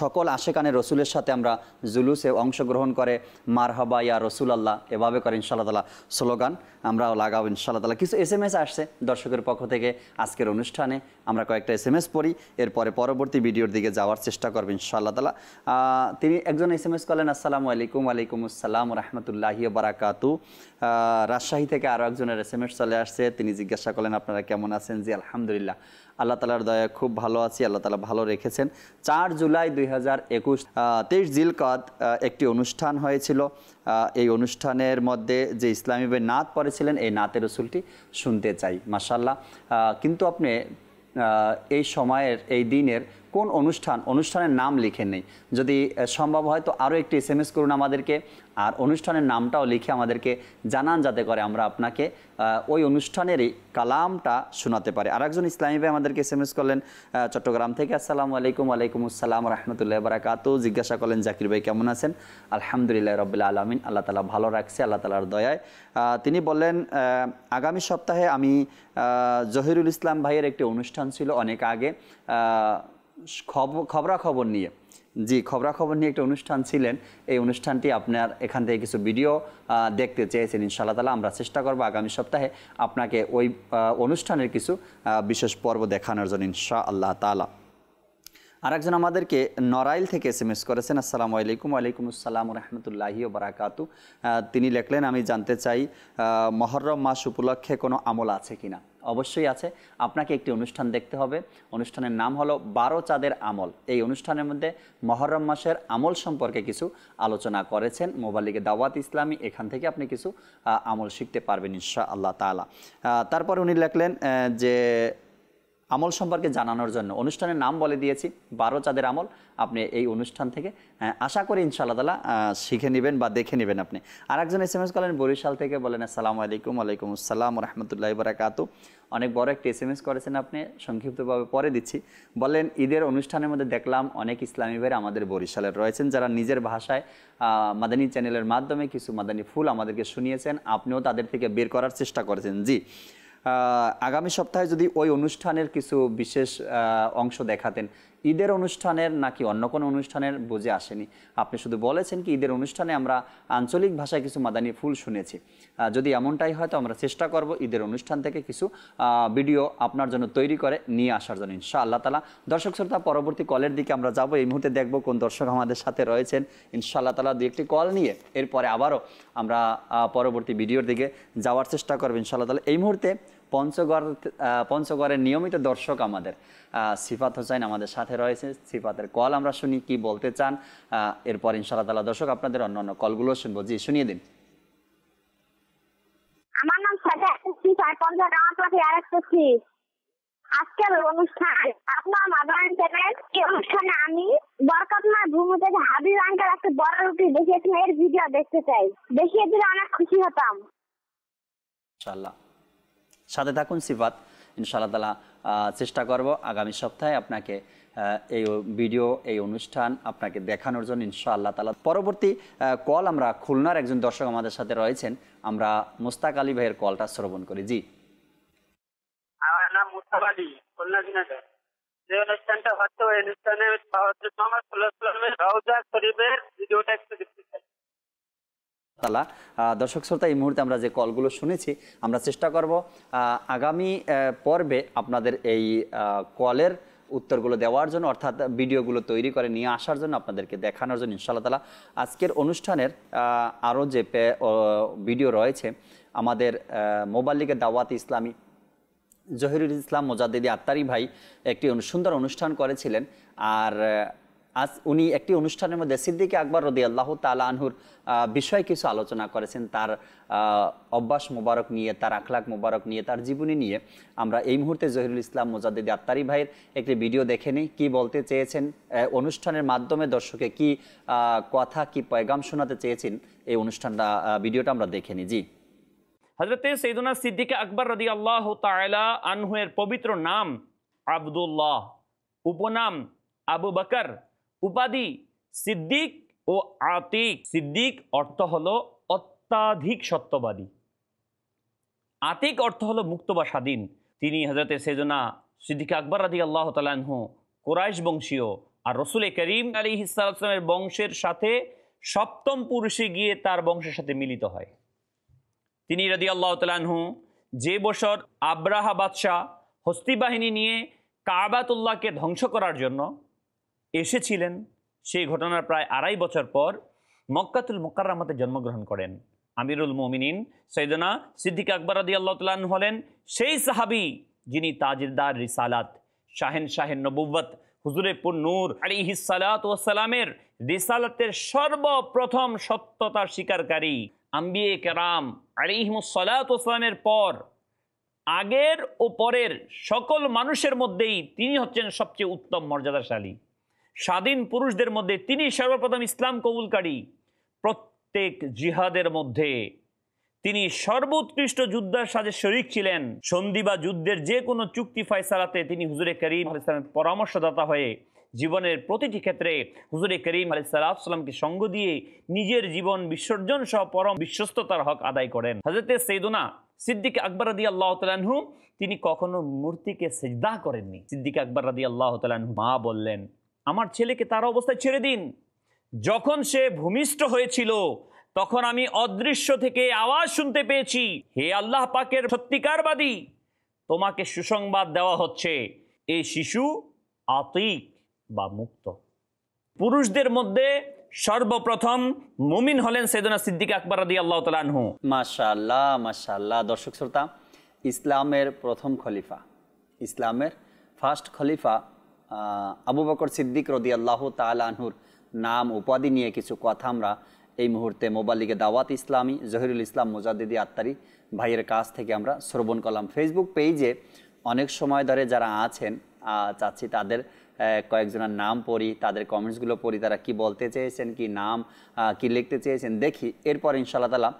সকল আশেকানে রসুলের সাথে আমরা জুলুসে অংশগ্রহণ করে মারহাবা ইয়া রসুল আল্লাহ এভাবে করে ইনশাআল্লাহ তালা স্লোগান আমরাও লাগাবো ইনশাআল্লাহ তালা কিছু এস এম এস আসছে দর্শকের পক্ষ থেকে আজকের অনুষ্ঠানে আমরা কয়েকটা এস এম এস পড়ি এরপরে পরবর্তী ভিডিওর দিকে যাওয়ার চেষ্টা করবো ইনশাআল্লাহ তালা তিনি একজন এস এম এস করলেন আসসালামু আলাইকুম আলাইকুম আসসালাম রহমতুল্লাহি বারাকাতু রাজশাহী থেকে আরও একজনের এস এম এস চলে আসছে তিনি জিজ্ঞাসা করলেন আপনারা কেমন আছেন জি আলহামদুলিল্লাহ আল্লাহ তালার দয়া খুব ভালো আছি আল্লাহ তালা ভালো রেখেছেন চার জুলাই দুই হাজার একুশ তেইশ জিলকত একটি অনুষ্ঠান হয়েছিল এই অনুষ্ঠানের মধ্যে যে ইসলামী বই নাত পড়েছিলেন এই নাতের রসুলটি শুনতে চাই মাসাল্লাহ কিন্তু আপনি এই সময়ের এই দিনের কোন অনুষ্ঠান অনুষ্ঠানের নাম লিখে নেই যদি সম্ভব হয় তো আরও একটি এস এম এস করুন আমাদেরকে আর অনুষ্ঠানের নামটাও লিখে আমাদেরকে জানান যাতে করে আমরা আপনাকে ওই অনুষ্ঠানেরই কালামটা শোনাতে পারি আর একজন ইসলামী ভাই আমাদেরকে এস এম এস করলেন চট্টগ্রাম থেকে আসসালামু আলাইকুম আলাইকুম আসসালাম রহমতুল্লাহ বারাকাত জিজ্ঞাসা করলেন জাকির ভাই কেমন আছেন আলহামদুলিল্লাহ রবিল্লা আলমিন আল্লাহ তালা ভালো রাখছে আল্লাহ তালার দয়ায় তিনি বললেন আগামী সপ্তাহে আমি জহিরুল ইসলাম ভাইয়ের একটি অনুষ্ঠান ছিল অনেক আগে খবরাখবর নিয়ে জি খবরাখবর নিয়ে একটা অনুষ্ঠান ছিলেন এই অনুষ্ঠানটি আপনার এখান থেকে কিছু ভিডিও দেখতে চেয়েছেন ইনশাআল্লাহ তালা আমরা চেষ্টা করবো আগামী সপ্তাহে আপনাকে ওই অনুষ্ঠানের কিছু বিশেষ পর্ব দেখানোর জন্য ইনশা আল্লাহ তালা আরেকজন আমাদেরকে নরাইল থেকে এস এম এস করেছেন আসসালামু আলাইকুম আলাইকুম আসসালাম রহমতুল্লাহি ও বারাকাতু তিনি লেখলেন আমি জানতে চাই মহরম মাস উপলক্ষে কোনো আমল আছে কিনা অবশ্যই আছে আপনাকে একটি অনুষ্ঠান দেখতে হবে অনুষ্ঠানের নাম হলো বারো চাঁদের আমল এই অনুষ্ঠানের মধ্যে মহরম মাসের আমল সম্পর্কে কিছু আলোচনা করেছেন মোবালিকে দাওয়াত ইসলামী এখান থেকে আপনি কিছু আমল শিখতে পারবেন ইনশা আল্লাহ তালা তারপর উনি লেখলেন যে আমল সম্পর্কে জানানোর জন্য অনুষ্ঠানের নাম বলে দিয়েছি বারো চাঁদের আমল আপনি এই অনুষ্ঠান থেকে আশা করি ইনশাআল্লাহ তালা শিখে নেবেন বা দেখে নেবেন আপনি আর একজন এস এম এস করেন বরিশাল থেকে বলেন আসসালামু আলাইকুম আলাইকুম আসসালাম রহমতুল্লাহ বারাকাতু অনেক বড় একটি এস এম এস করেছেন আপনি সংক্ষিপ্তভাবে পরে দিচ্ছি বলেন ঈদের অনুষ্ঠানের মধ্যে দেখলাম অনেক ইসলামী ভাইরা আমাদের বরিশালের রয়েছেন যারা নিজের ভাষায় মাদানী চ্যানেলের মাধ্যমে কিছু মাদানী ফুল আমাদেরকে শুনিয়েছেন আপনিও তাদের থেকে বের করার চেষ্টা করেছেন জি আগামী সপ্তাহে যদি ওই অনুষ্ঠানের কিছু বিশেষ অংশ দেখাতেন ঈদের অনুষ্ঠানের নাকি অন্য কোনো অনুষ্ঠানের বুঝে আসেনি আপনি শুধু বলেছেন কি ঈদের অনুষ্ঠানে আমরা আঞ্চলিক ভাষায় কিছু মাদানি ফুল শুনেছি যদি এমনটাই হয় তো আমরা চেষ্টা করব ঈদের অনুষ্ঠান থেকে কিছু ভিডিও আপনার জন্য তৈরি করে নিয়ে আসার জন্য ইনশা আল্লাহ তালা দর্শক শ্রোতা পরবর্তী কলের দিকে আমরা যাব এই মুহূর্তে দেখব কোন দর্শক আমাদের সাথে রয়েছেন ইনশা আল্লাহ তালা দু একটি কল নিয়ে এরপরে আবারও আমরা পরবর্তী ভিডিওর দিকে যাওয়ার চেষ্টা করবো ইনশাআল্লাহ তালা এই মুহূর্তে পঞ্চগড় পঞ্চগড়ের নিয়মিত দর্শক আমাদের সিফাত হোসাইন আমাদের সাথে রয়েছে সিফাতের কল আমরা শুনি কি বলতে চান এরপর ইনশাআল্লাহ তালা দর্শক আপনাদের অন্য অন্য কলগুলো শুনবো জি শুনিয়ে দিন আমার নাম আজকের অনুষ্ঠান আপনার মাদারান চ্যানেল এই অনুষ্ঠানে আমি বরকতমা ভূমি থেকে হাবিব আঙ্কাল একটা বড় রুটি দেখিয়েছেন এর ভিডিও দেখতে চাই দেখিয়ে দিলে অনেক খুশি হতাম ইনশাআল্লাহ সাথে থাকুন সিফাত ইনশাআল্লাহ তালা চেষ্টা করব আগামী সপ্তাহে আপনাকে এই ভিডিও এই অনুষ্ঠান আপনাকে দেখানোর জন্য ইনশাআল্লাহ তালা পরবর্তী কল আমরা খুলনার একজন দর্শক আমাদের সাথে রয়েছেন আমরা মুস্তাক আলী ভাইয়ের কলটা শ্রবণ করি জি আমার নাম মুস্তাক আলী খুলনা যে অনুষ্ঠানটা হচ্ছে ওই অনুষ্ঠানে তালা দর্শক শ্রোতা এই মুহূর্তে আমরা যে কলগুলো শুনেছি আমরা চেষ্টা করব আগামী পর্বে আপনাদের এই কলের উত্তরগুলো দেওয়ার জন্য অর্থাৎ ভিডিওগুলো তৈরি করে নিয়ে আসার জন্য আপনাদেরকে দেখানোর জন্য ইনশাআল্লাহ তালা আজকের অনুষ্ঠানের আরও যে ভিডিও রয়েছে আমাদের মোবাইল লিগে দাওয়াত ইসলামী জহিরুল ইসলাম মোজাদ্দিদি আত্মারি ভাই একটি সুন্দর অনুষ্ঠান করেছিলেন আর আজ উনি একটি অনুষ্ঠানের মধ্যে সিদ্দিকে আকবর রদি আল্লাহ তালা আনহুর বিষয়ে কিছু আলোচনা করেছেন তার অভ্যাস মোবারক নিয়ে তার আখলাক মোবারক নিয়ে তার জীবনী নিয়ে আমরা এই মুহূর্তে জহিরুল ইসলাম মোজাদ্দিদ আত্মারি ভাইয়ের একটি ভিডিও দেখে নিই কী বলতে চেয়েছেন অনুষ্ঠানের মাধ্যমে দর্শকে কি কথা কি পয়গাম শোনাতে চেয়েছেন এই অনুষ্ঠানটা ভিডিওটা আমরা দেখে নিই জি হজরতে সৈদুনা সিদ্দিকে আকবর রদি আল্লাহ তালা আনহুয়ের পবিত্র নাম আবদুল্লাহ উপনাম আবু বকর উপাধি সিদ্দিক ও আতিক সিদ্দিক অর্থ হলো অত্যাধিক সত্যবাদী আতিক অর্থ হলো মুক্ত বা স্বাধীন তিনি হজরতের সেজনা সিদ্দিক আকবর আদি আল্লাহ তালাহ কোরাইশ বংশীয় আর রসুলে করিম আলী ইসালামের বংশের সাথে সপ্তম পুরুষে গিয়ে তার বংশের সাথে মিলিত হয় তিনি রাদি আল্লাহ তালাহু যে বছর আব্রাহা বাদশাহ হস্তি বাহিনী নিয়ে কাবাতুল্লাহকে ধ্বংস করার জন্য এসেছিলেন সেই ঘটনার প্রায় আড়াই বছর পর মক্কাতুল মোকাররামাতে জন্মগ্রহণ করেন আমিরুল মোমিনিন সৈদনা সিদ্দিক আকবর আদি আল্লাহতালান হলেন সেই সাহাবি যিনি তাজিরদার রিসালাত শাহেন শাহেন নবুব্বত হুজুরে নূর আলী হিসালাত ও সালামের রিসালাতের সর্বপ্রথম সত্যতার স্বীকারকারী আম্বিয়ে কেরাম ও ওসলামের পর আগের ও পরের সকল মানুষের মধ্যেই তিনি হচ্ছেন সবচেয়ে উত্তম মর্যাদাশালী স্বাধীন পুরুষদের মধ্যে তিনি সর্বপ্রথম ইসলাম কবুলকারী প্রত্যেক জিহাদের মধ্যে তিনি সর্বোৎকৃষ্ট যুদ্ধার সাজে শরিক ছিলেন সন্ধি বা যুদ্ধের যে কোনো চুক্তি ফায়সালাতে তিনি হুজুরে করিম আলাইসালামের পরামর্শদাতা হয়ে জীবনের প্রতিটি ক্ষেত্রে হুজুরে করিম আলাইসাল্লামকে সঙ্গ দিয়ে নিজের জীবন বিসর্জন সহ পরম বিশ্বস্ততার হক আদায় করেন হজরতে সৈদুনা সিদ্দিক আকবর রাদি আল্লাহ তালাহু তিনি কখনো মূর্তিকে সেজদা করেননি সিদ্দিক আকবর রাদি আল্লাহ তালাহু মা বললেন আমার ছেলেকে তার অবস্থায় ছেড়ে দিন যখন সে ভূমিষ্ঠ হয়েছিল তখন আমি অদৃশ্য থেকে আওয়াজ শুনতে পেয়েছি হে আল্লাহ পাকের সত্যিকারবাদী তোমাকে সুসংবাদ দেওয়া হচ্ছে এই শিশু আতিক বা মুক্ত পুরুষদের মধ্যে সর্বপ্রথম মুমিন হলেন সেদনা সিদ্দিক আকবর আদি আল্লাহ তালানহু মাশাল্লাহ মাশাল্লাহ দর্শক শ্রোতা ইসলামের প্রথম খলিফা ইসলামের ফার্স্ট খলিফা আবু বকর সিদ্দিক রদি আল্লাহ তালাহুর নাম উপাধি নিয়ে কিছু কথা আমরা এই মুহূর্তে মোবাইলিকে দাওয়াত ইসলামী জহিরুল ইসলাম মোজাদ্দিদি আত্মারি ভাইয়ের কাছ থেকে আমরা শ্রবণ করলাম ফেসবুক পেজে অনেক সময় ধরে যারা আছেন চাচ্ছি তাদের কয়েকজনের নাম পড়ি তাদের কমেন্টসগুলো পড়ি তারা কি বলতে চেয়েছেন কি নাম কি লিখতে চেয়েছেন দেখি এরপর ইনশাল্লাহ তালা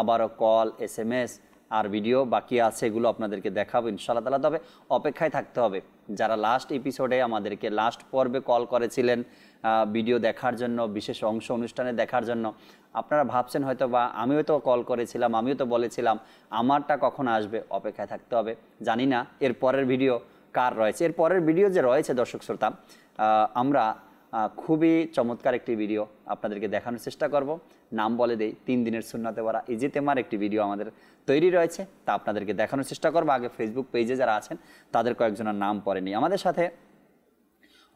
আবারও কল এস এম এস আর ভিডিও বাকি আছে এগুলো আপনাদেরকে দেখাবো ইনশাআল্লাহ তালা তবে অপেক্ষায় থাকতে হবে যারা লাস্ট এপিসোডে আমাদেরকে লাস্ট পর্বে কল করেছিলেন ভিডিও দেখার জন্য বিশেষ অংশ অনুষ্ঠানে দেখার জন্য আপনারা ভাবছেন হয়তো বা আমিও তো কল করেছিলাম আমিও তো বলেছিলাম আমারটা কখন আসবে অপেক্ষায় থাকতে হবে জানি না এর পরের ভিডিও কার রয়েছে এর পরের ভিডিও যে রয়েছে দর্শক শ্রোতা আমরা খুবই চমৎকার একটি ভিডিও আপনাদেরকে দেখানোর চেষ্টা করব নাম বলে দেই তিন দিনের শূন্যতে পড়া ইজিতেমার একটি ভিডিও আমাদের তৈরি রয়েছে তা আপনাদেরকে দেখানোর চেষ্টা করবো আগে ফেসবুক পেজে যারা আছেন তাদের কয়েকজনের নাম পড়েনি আমাদের সাথে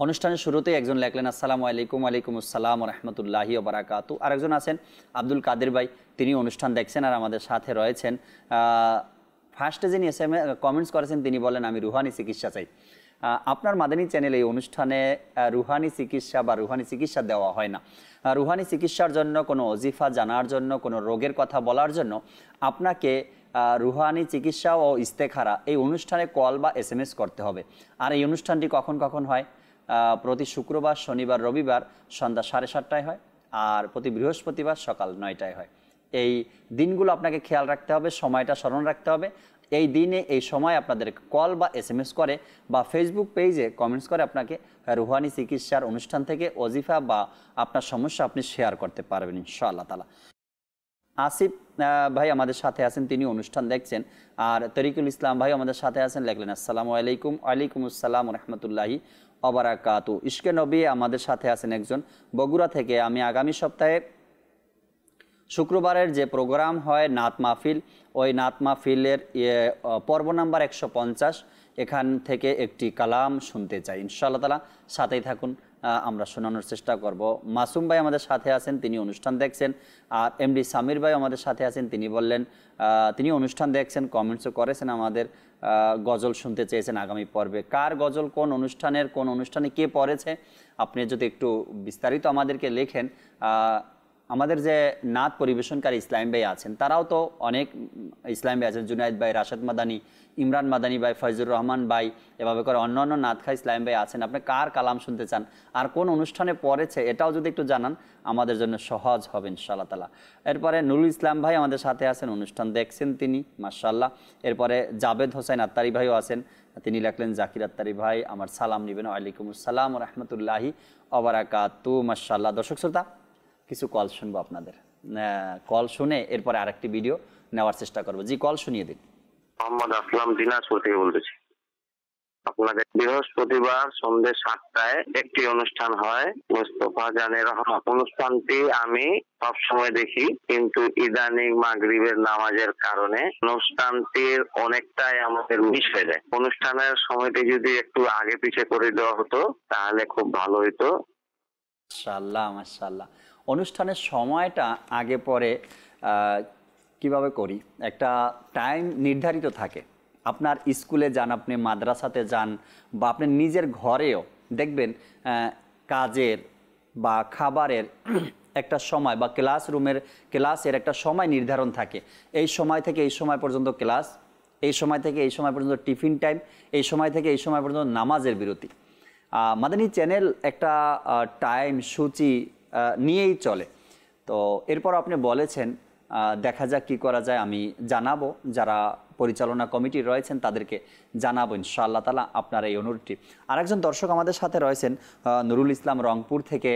অনুষ্ঠানের শুরুতেই একজন লেখলেন আসসালামু আলাইকুম আলাইকুম আসসালাম রহমতুল্লাহি বারাকাতু আরেকজন আছেন আব্দুল কাদের ভাই তিনি অনুষ্ঠান দেখছেন আর আমাদের সাথে রয়েছেন ফার্স্টে যিনি এস এম কমেন্টস করেছেন তিনি বলেন আমি রুহানি চিকিৎসা চাই আপনার মাদানী চ্যানেল এই অনুষ্ঠানে রুহানি চিকিৎসা বা রুহানি চিকিৎসা দেওয়া হয় না রুহানি চিকিৎসার জন্য কোনো অজিফা জানার জন্য কোনো রোগের কথা বলার জন্য আপনাকে রুহানি চিকিৎসা ও ইস্তেখারা এই অনুষ্ঠানে কল বা এস করতে হবে আর এই অনুষ্ঠানটি কখন কখন হয় প্রতি শুক্রবার শনিবার রবিবার সন্ধ্যা সাড়ে সাতটায় হয় আর প্রতি বৃহস্পতিবার সকাল নয়টায় হয় এই দিনগুলো আপনাকে খেয়াল রাখতে হবে সময়টা স্মরণ রাখতে হবে এই দিনে এই সময় আপনাদের কল বা এস করে বা ফেসবুক পেজে কমেন্টস করে আপনাকে রুহানি চিকিৎসার অনুষ্ঠান থেকে অজিফা বা আপনার সমস্যা আপনি শেয়ার করতে পারবেন ইনশাআল্লাহ তালা আসিফ ভাই আমাদের সাথে আছেন তিনি অনুষ্ঠান দেখছেন আর তরিকুল ইসলাম ভাই আমাদের সাথে আছেন লেখলেন আসসালামু আলাইকুম আলাইকুম আসসালাম রহমতুল্লাহি অবরাকাতু ইশকে নবী আমাদের সাথে আছেন একজন বগুড়া থেকে আমি আগামী সপ্তাহে শুক্রবারের যে প্রোগ্রাম হয় নাত মাহফিল ওই নাতমা ফিলের পর্ব নাম্বার একশো এখান থেকে একটি কালাম শুনতে চাই ইনশাআল্লাহ তালা সাথেই থাকুন আমরা শোনানোর চেষ্টা করব মাসুম ভাই আমাদের সাথে আছেন তিনি অনুষ্ঠান দেখছেন আর এমডি সামির ভাই আমাদের সাথে আছেন তিনি বললেন তিনি অনুষ্ঠান দেখছেন কমেন্টসও করেছেন আমাদের গজল শুনতে চেয়েছেন আগামী পর্বে কার গজল কোন অনুষ্ঠানের কোন অনুষ্ঠানে কে পড়েছে আপনি যদি একটু বিস্তারিত আমাদেরকে লেখেন আমাদের যে নাত পরিবেশনকারী ইসলাম ভাই আছেন তারাও তো অনেক ইসলাম ভাই আছেন জুনায়দ ভাই রাশেদ মাদানি ইমরান মাদানি ভাই ফয়জুর রহমান ভাই এভাবে করে অন্য অন্য খা ইসলাম ভাই আছেন আপনি কার কালাম শুনতে চান আর কোন অনুষ্ঠানে পড়েছে এটাও যদি একটু জানান আমাদের জন্য সহজ হবে ইনশাআল্লাহ তালা এরপরে নুরুল ইসলাম ভাই আমাদের সাথে আছেন অনুষ্ঠান দেখছেন তিনি মার্শাল্লাহ এরপরে জাবেদ হোসেন আত্তারি ভাইও আছেন তিনি লেখলেন জাকির আত্তারি ভাই আমার সালাম নিবেন আলাইকুম আসসালাম রহমতুল্লাহি অবরাকাতু মার্শাল্লাহ দর্শক শ্রোতা কিছু কল শুনবো আপনাদের কল শুনে এরপরে আরেকটি ভিডিও নেওয়ার চেষ্টা করবো জি কল শুনিয়ে দিন মোহাম্মদ আসলাম দিনাজপুর থেকে বলতেছি আপনাদের বৃহস্পতিবার সন্ধ্যে সাতটায় একটি অনুষ্ঠান হয় জানের রহমান অনুষ্ঠানটি আমি সবসময় দেখি কিন্তু ইদানিং মাগরিবের নামাজের কারণে অনুষ্ঠানটির অনেকটাই আমাদের মিস হয়ে যায় অনুষ্ঠানের সময়টি যদি একটু আগে পিছিয়ে করে দেওয়া হতো তাহলে খুব ভালো হতো অনুষ্ঠানের সময়টা আগে পরে কিভাবে করি একটা টাইম নির্ধারিত থাকে আপনার স্কুলে যান আপনি মাদ্রাসাতে যান বা আপনি নিজের ঘরেও দেখবেন কাজের বা খাবারের একটা সময় বা ক্লাসরুমের ক্লাসের একটা সময় নির্ধারণ থাকে এই সময় থেকে এই সময় পর্যন্ত ক্লাস এই সময় থেকে এই সময় পর্যন্ত টিফিন টাইম এই সময় থেকে এই সময় পর্যন্ত নামাজের বিরতি মাদানী চ্যানেল একটা টাইম সূচি নিয়েই চলে তো এরপর আপনি বলেছেন দেখা যাক কী করা যায় আমি জানাবো যারা পরিচালনা কমিটি রয়েছেন তাদেরকে জানাবো ইনশাআল্লাহ তালা আপনার এই অনুরোধটি আরেকজন দর্শক আমাদের সাথে রয়েছেন নুরুল ইসলাম রংপুর থেকে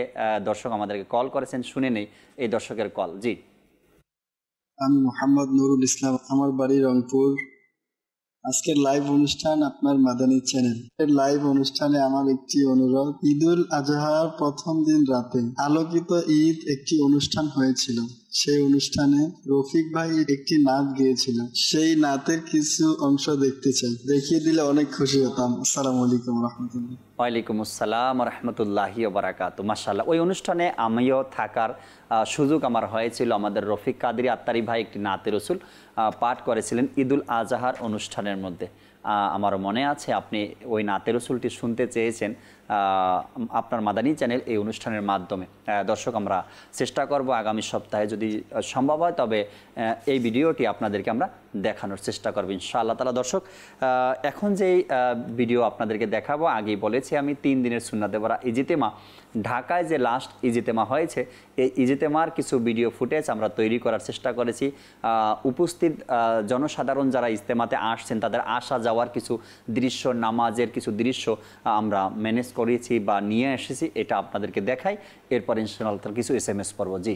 দর্শক আমাদেরকে কল করেছেন শুনে নেই এই দর্শকের কল জি আমি মোহাম্মদ নুরুল ইসলাম আমার বাড়ি রংপুর আজকের লাইভ অনুষ্ঠান আপনার মাদানী চ্যানেল এর লাইভ অনুষ্ঠানে আমার একটি অনুরোধ ঈদুল আজহার প্রথম দিন রাতে আলোকিত ঈদ একটি অনুষ্ঠান হয়েছিল সেই অনুষ্ঠানে রফিক ভাই একটি নাচ গিয়েছিল সেই নাতের কিছু অংশ দেখতে চাই দেখিয়ে দিলে অনেক খুশি হতাম আসসালাম আলাইকুম রহমতুল্লাহ ওয়ালাইকুম আসসালাম রহমতুল্লাহি ওবরাকাত মাসাল্লাহ ওই অনুষ্ঠানে আমিও থাকার সুযোগ আমার হয়েছিল আমাদের রফিক কাদরি আত্মারি ভাই একটি নাতে রসুল পাঠ করেছিলেন ঈদুল আজাহার অনুষ্ঠানের মধ্যে আমার মনে আছে আপনি ওই নাতে রসুলটি শুনতে চেয়েছেন আপনার মাদানী চ্যানেল এই অনুষ্ঠানের মাধ্যমে দর্শক আমরা চেষ্টা করব আগামী সপ্তাহে যদি সম্ভব হয় তবে এই ভিডিওটি আপনাদেরকে আমরা দেখানোর চেষ্টা করবো ইনশাআল্লাহ তালা দর্শক এখন যে ভিডিও আপনাদেরকে দেখাবো আগেই বলেছি আমি তিন দিনের সুন্নাতে বরা ইজিতেমা ঢাকায় যে লাস্ট ইজিতেমা হয়েছে এই ইজিতেমার কিছু ভিডিও ফুটেজ আমরা তৈরি করার চেষ্টা করেছি উপস্থিত জনসাধারণ যারা ইজতেমাতে আসছেন তাদের আসা যাওয়ার কিছু দৃশ্য নামাজের কিছু দৃশ্য আমরা ম্যানেজ করিয়েছি বা নিয়ে এসেছি এটা আপনাদেরকে দেখাই এরপর ইনশাআল্লাহ কিছু এস এম এস পর্ব জি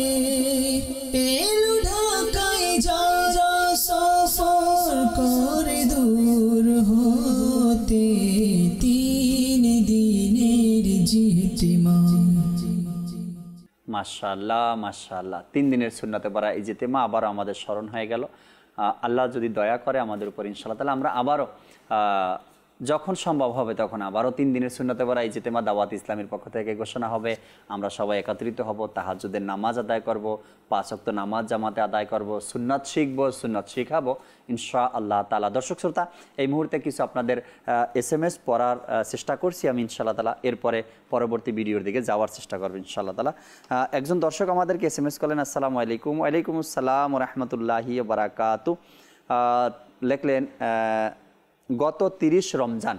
মাশাল্লাহ মাশাল্লাহ তিন দিনের সুন্নাতে পারা এই জেতেমা আবারও আমাদের স্মরণ হয়ে গেল আল্লাহ যদি দয়া করে আমাদের উপর ইনশাল্লাহ তাহলে আমরা আবারও যখন সম্ভব হবে তখন আবারও তিন দিনের শূন্যতে এই ইজতেমা দাওয়াত ইসলামের পক্ষ থেকে ঘোষণা হবে আমরা সবাই একত্রিত হব তাহাজুদের নামাজ আদায় করব পাঁচক্ত নামাজ জামাতে আদায় করব সুন্নাত শিখব সুন্নাত শিখাবো ইনশা আল্লাহ তালা দর্শক শ্রোতা এই মুহূর্তে কিছু আপনাদের এস এম এস পড়ার চেষ্টা করছি আমি ইনশাআল্লাহ তালা এরপরে পরবর্তী ভিডিওর দিকে যাওয়ার চেষ্টা করবো ইনশাআল্লাহ তালা একজন দর্শক আমাদেরকে এস এম এস করলেন আসসালামু আলাইকুম ওয়ালাইকুম আসসালাম রহমতুল্লাহি বারাকাতু লেখলেন গত তিরিশ রমজান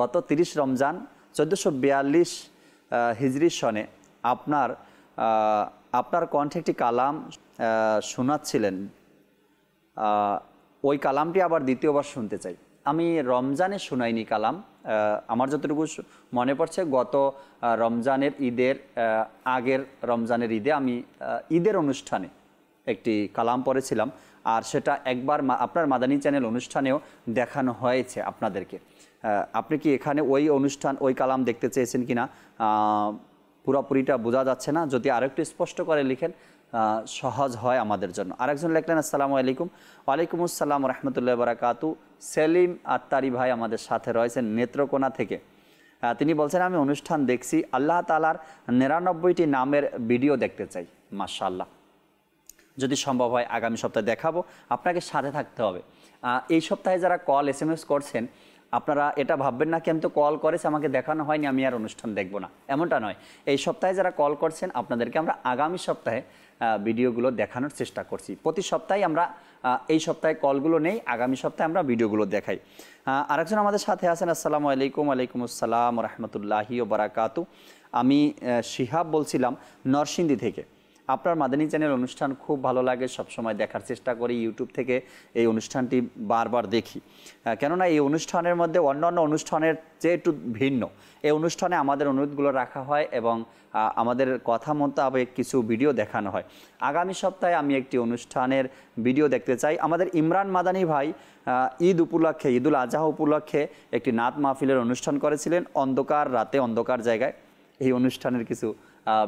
গত তিরিশ রমজান চোদ্দোশো বিয়াল্লিশ হিজরি সনে আপনার আপনার কণ্ঠে একটি কালাম শোনাচ্ছিলেন ওই কালামটি আবার দ্বিতীয়বার শুনতে চাই আমি রমজানে শুনাইনি কালাম আমার যতটুকু মনে পড়ছে গত রমজানের ঈদের আগের রমজানের ঈদে আমি ঈদের অনুষ্ঠানে একটি কালাম পড়েছিলাম আর সেটা একবার আপনার মাদানী চ্যানেল অনুষ্ঠানেও দেখানো হয়েছে আপনাদেরকে আপনি কি এখানে ওই অনুষ্ঠান ওই কালাম দেখতে চেয়েছেন কি না পুরোপুরিটা বোঝা যাচ্ছে না যদি আরেকটু স্পষ্ট করে লিখেন সহজ হয় আমাদের জন্য আরেকজন লিখলেন আসসালামু আলাইকুম ওয়ালাইকুম আসসালাম রহমতুল্লাহ বারাকাতু সেলিম আত্মারি ভাই আমাদের সাথে রয়েছেন নেত্রকোনা থেকে তিনি বলছেন আমি অনুষ্ঠান দেখছি আল্লাহ তালার নিরানব্বইটি নামের ভিডিও দেখতে চাই মাশাল্লাহ যদি সম্ভব হয় আগামী সপ্তাহে দেখাবো আপনাকে সাথে থাকতে হবে এই সপ্তাহে যারা কল এস এম এস করছেন আপনারা এটা ভাববেন না কি আমি তো কল করেছি আমাকে দেখানো হয়নি আমি আর অনুষ্ঠান দেখবো না এমনটা নয় এই সপ্তাহে যারা কল করছেন আপনাদেরকে আমরা আগামী সপ্তাহে ভিডিওগুলো দেখানোর চেষ্টা করছি প্রতি সপ্তাহে আমরা এই সপ্তাহে কলগুলো নেই আগামী সপ্তাহে আমরা ভিডিওগুলো দেখাই আরেকজন আমাদের সাথে আছেন আসসালামু আলাইকুম আলাইকুম আসসালাম রহমতুল্লাহি ও বারাকাতু আমি শিহাব বলছিলাম নরসিংদী থেকে আপনার মাদানী চ্যানেল অনুষ্ঠান খুব ভালো লাগে সবসময় দেখার চেষ্টা করি ইউটিউব থেকে এই অনুষ্ঠানটি বারবার দেখি কেননা এই অনুষ্ঠানের মধ্যে অন্যান্য অনুষ্ঠানের চেয়ে একটু ভিন্ন এই অনুষ্ঠানে আমাদের অনুরোধগুলো রাখা হয় এবং আমাদের কথা মোতাবেক কিছু ভিডিও দেখানো হয় আগামী সপ্তাহে আমি একটি অনুষ্ঠানের ভিডিও দেখতে চাই আমাদের ইমরান মাদানী ভাই ঈদ উপলক্ষে ঈদুল আজহা উপলক্ষে একটি নাত মাহফিলের অনুষ্ঠান করেছিলেন অন্ধকার রাতে অন্ধকার জায়গায় এই অনুষ্ঠানের কিছু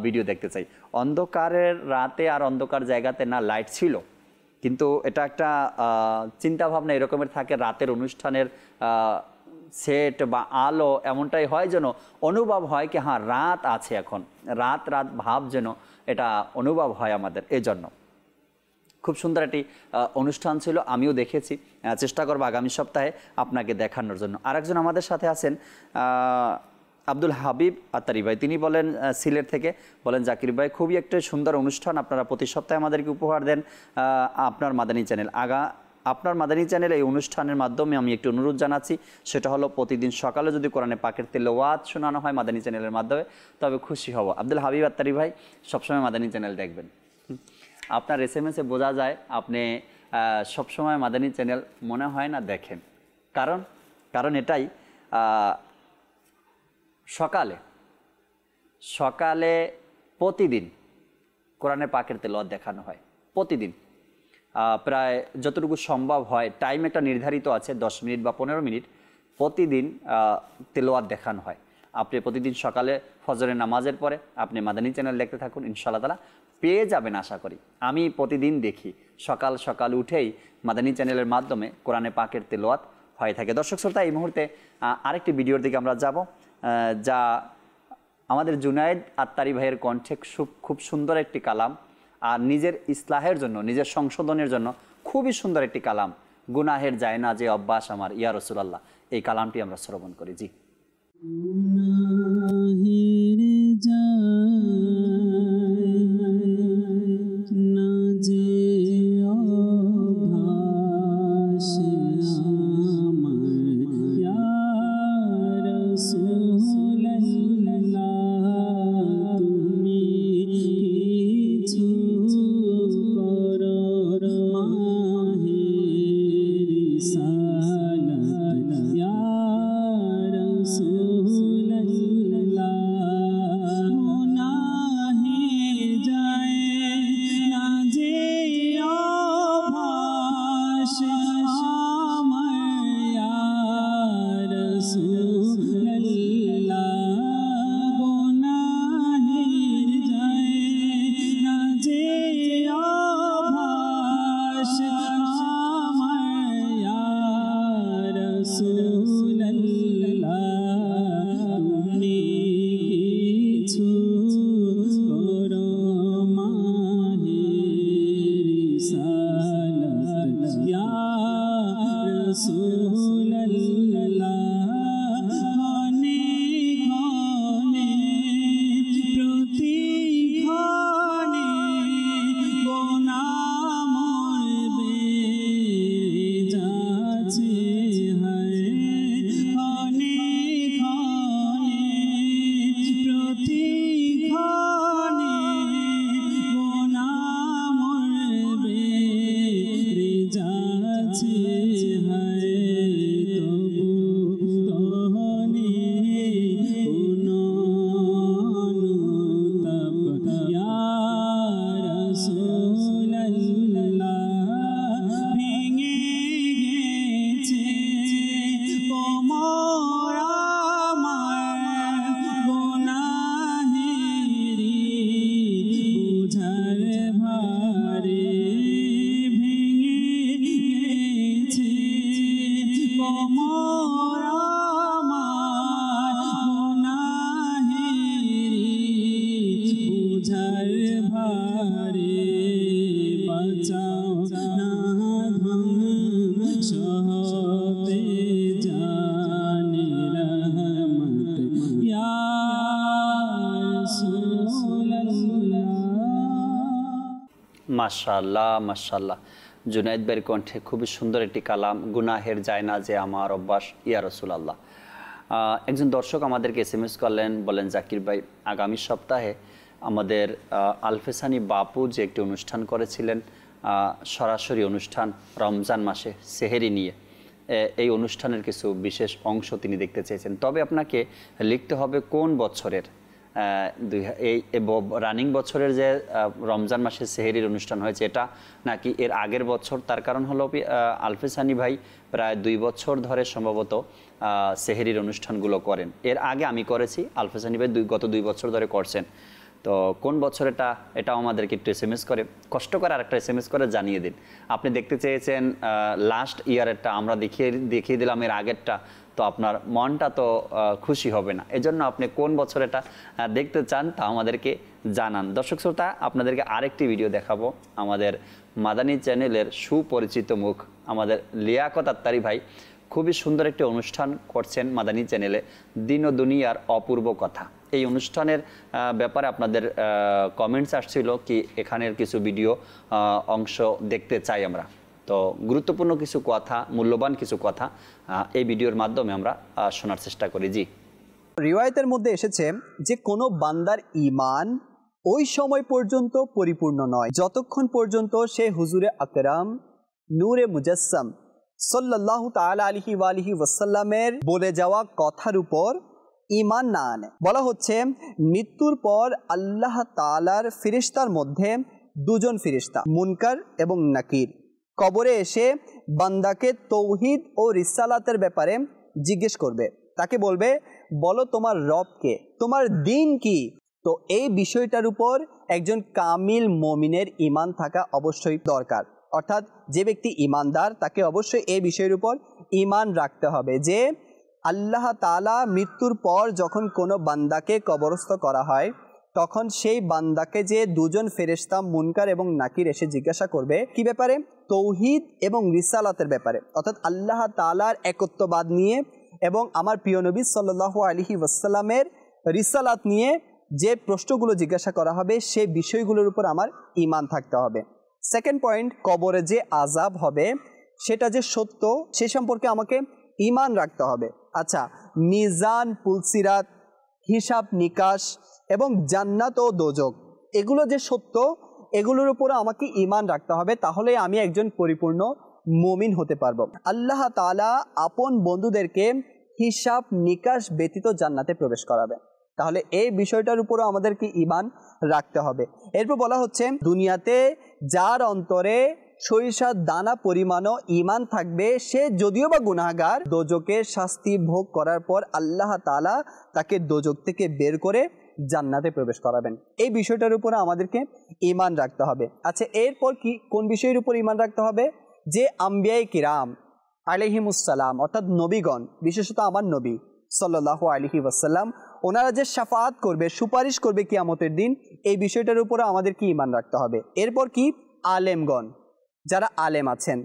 ভিডিও দেখতে চাই অন্ধকারের রাতে আর অন্ধকার জায়গাতে না লাইট ছিল কিন্তু এটা একটা চিন্তাভাবনা এরকমের থাকে রাতের অনুষ্ঠানের সেট বা আলো এমনটাই হয় যেন অনুভব হয় কি হ্যাঁ রাত আছে এখন রাত রাত ভাব যেন এটা অনুভব হয় আমাদের এজন্য খুব সুন্দর একটি অনুষ্ঠান ছিল আমিও দেখেছি চেষ্টা করবো আগামী সপ্তাহে আপনাকে দেখানোর জন্য আরেকজন আমাদের সাথে আছেন আব্দুল হাবিব আত্তারি ভাই তিনি বলেন সিলেট থেকে বলেন জাকির ভাই খুবই একটা সুন্দর অনুষ্ঠান আপনারা প্রতি সপ্তাহে আমাদেরকে উপহার দেন আপনার মাদানী চ্যানেল আগা আপনার মাদানী চ্যানেল এই অনুষ্ঠানের মাধ্যমে আমি একটি অনুরোধ জানাচ্ছি সেটা হলো প্রতিদিন সকালে যদি কোরআনে পাকের তেলে ওয়াজ শোনানো হয় মাদানী চ্যানেলের মাধ্যমে তবে খুশি হব আব্দুল হাবিব আত্তারি ভাই সবসময় মাদানী চ্যানেল দেখবেন আপনার এস এম এসে বোঝা যায় আপনি সবসময় মাদানী চ্যানেল মনে হয় না দেখেন কারণ কারণ এটাই সকালে সকালে প্রতিদিন কোরআনে পাকের তেলত দেখানো হয় প্রতিদিন প্রায় যতটুকু সম্ভব হয় টাইম একটা নির্ধারিত আছে দশ মিনিট বা পনেরো মিনিট প্রতিদিন তেলোয়াত দেখানো হয় আপনি প্রতিদিন সকালে ফজরের নামাজের পরে আপনি মাদানী চ্যানেল দেখতে থাকুন ইনশাল্লাহ তালা পেয়ে যাবেন আশা করি আমি প্রতিদিন দেখি সকাল সকাল উঠেই মাদানী চ্যানেলের মাধ্যমে কোরআনে পাকের তেলোয়াত হয়ে থাকে দর্শক শ্রোতা এই মুহূর্তে আরেকটি ভিডিওর দিকে আমরা যাব যা আমাদের জুনায়েদ আত্মারি ভাইয়ের কণ্ঠে খুব খুব সুন্দর একটি কালাম আর নিজের ইসলাহের জন্য নিজের সংশোধনের জন্য খুবই সুন্দর একটি কালাম গুনাহের যায় না যে অভ্যাস আমার ইয়া রসুলাল্লাহ এই কালামটি আমরা শ্রবণ করি জি মাশাল্লাহ মাশাল্লাহ জুনাইদ বের কণ্ঠে খুবই সুন্দর একটি কালাম গুনাহের যায় না যে আমার অভ্যাস ইয়া রসুল আল্লাহ একজন দর্শক আমাদেরকে এস এম এস করলেন বলেন জাকির ভাই আগামী সপ্তাহে আমাদের আলফেসানি বাপু যে একটি অনুষ্ঠান করেছিলেন সরাসরি অনুষ্ঠান রমজান মাসে সেহেরি নিয়ে এই অনুষ্ঠানের কিছু বিশেষ অংশ তিনি দেখতে চেয়েছেন তবে আপনাকে লিখতে হবে কোন বছরের দুই এই রানিং বছরের যে রমজান মাসে সেহেরির অনুষ্ঠান হয়েছে এটা নাকি এর আগের বছর তার কারণ হলো আলফে সানি ভাই প্রায় দুই বছর ধরে সম্ভবত সেহেরির অনুষ্ঠানগুলো করেন এর আগে আমি করেছি আলফে সানি ভাই দুই গত দুই বছর ধরে করছেন তো কোন বছর এটা এটাও আমাদেরকে একটু এস এম এস করে কষ্ট করে আর একটা এস এম এস করে জানিয়ে দিন আপনি দেখতে চেয়েছেন লাস্ট ইয়ারেরটা আমরা দেখিয়ে দেখিয়ে দিলাম এর আগেরটা তো আপনার মনটা তো খুশি হবে না এজন্য আপনি কোন বছর এটা দেখতে চান তা আমাদেরকে জানান দর্শক শ্রোতা আপনাদেরকে আরেকটি ভিডিও দেখাবো আমাদের মাদানী চ্যানেলের সুপরিচিত মুখ আমাদের লিয়াকত আত্মারি ভাই খুবই সুন্দর একটি অনুষ্ঠান করছেন মাদানী চ্যানেলে দিন ও দুনিয়ার অপূর্ব কথা এই অনুষ্ঠানের ব্যাপারে আপনাদের কমেন্টস আসছিল কি এখানের কিছু ভিডিও অংশ দেখতে চাই আমরা তো গুরুত্বপূর্ণ কিছু কথা মূল্যবান কিছু কথা এই ভিডিওর মাধ্যমে আমরা শোনার চেষ্টা করি জি রিওয়ায়তের মধ্যে এসেছে যে কোনো বান্দার ইমান ওই সময় পর্যন্ত পরিপূর্ণ নয় যতক্ষণ পর্যন্ত সে হুজুরে আকরাম নূরে মুজাসম সাল্লাহ তাল আলহি আলহি ওয়াসাল্লামের বলে যাওয়া কথার উপর ইমান না আনে বলা হচ্ছে মৃত্যুর পর আল্লাহ তালার ফিরিস্তার মধ্যে দুজন ফিরিস্তা মুনকার এবং নাকির কবরে এসে বান্দাকে তৌহিদ ও রিসালাতের ব্যাপারে জিজ্ঞেস করবে তাকে বলবে বলো তোমার রবকে তোমার দিন কি তো এই বিষয়টার উপর একজন কামিল মমিনের ইমান থাকা অবশ্যই দরকার অর্থাৎ যে ব্যক্তি ইমানদার তাকে অবশ্যই এই বিষয়ের উপর ইমান রাখতে হবে যে আল্লাহ তালা মৃত্যুর পর যখন কোনো বান্দাকে কবরস্থ করা হয় তখন সেই বান্দাকে যে দুজন ফেরেস্তা মুনকার এবং নাকির এসে জিজ্ঞাসা করবে কি ব্যাপারে তৌহিদ এবং রিসালাতের ব্যাপারে অর্থাৎ আল্লাহ তালার একত্ববাদ নিয়ে এবং আমার প্রিয় নবী সাল্লু আলহি ওয়াসাল্লামের রিসালাত নিয়ে যে প্রশ্নগুলো জিজ্ঞাসা করা হবে সে বিষয়গুলোর উপর আমার ইমান থাকতে হবে সেকেন্ড পয়েন্ট কবরে যে আজাব হবে সেটা যে সত্য সে সম্পর্কে আমাকে ইমান রাখতে হবে আচ্ছা মিজান পুলসিরাত হিসাব নিকাশ এবং জান্নাত ও দোজক এগুলো যে সত্য এগুলোর উপর আমাকে ইমান রাখতে হবে তাহলে আমি একজন পরিপূর্ণ মমিন হতে পারবো আল্লাহ তালা আপন বন্ধুদেরকে হিসাব নিকাশ ব্যতীত জান্নাতে প্রবেশ করাবে তাহলে এই বিষয়টার উপরও আমাদেরকে ইমান রাখতে হবে এরপর বলা হচ্ছে দুনিয়াতে যার অন্তরে সরিষার দানা পরিমাণও ইমান থাকবে সে যদিও বা গুনাগার দোজকে শাস্তি ভোগ করার পর আল্লাহ তালা তাকে দোজক থেকে বের করে জান্নাতে প্রবেশ করাবেন এই বিষয়টার উপরে আমাদেরকে ইমান রাখতে হবে আচ্ছা এরপর কি কোন বিষয়ের উপর ইমান রাখতে হবে যে আম্বিয়াই কিরাম আলিহিমুসালাম অর্থাৎ নবীগণ বিশেষত আমার নবী সাল্লাহ আলহি ওয়াসাল্লাম ওনারা যে সাফাত করবে সুপারিশ করবে কিয়ামতের দিন এই বিষয়টার উপরে আমাদের কি ইমান রাখতে হবে এরপর কি আলেমগণ যারা আলেম আছেন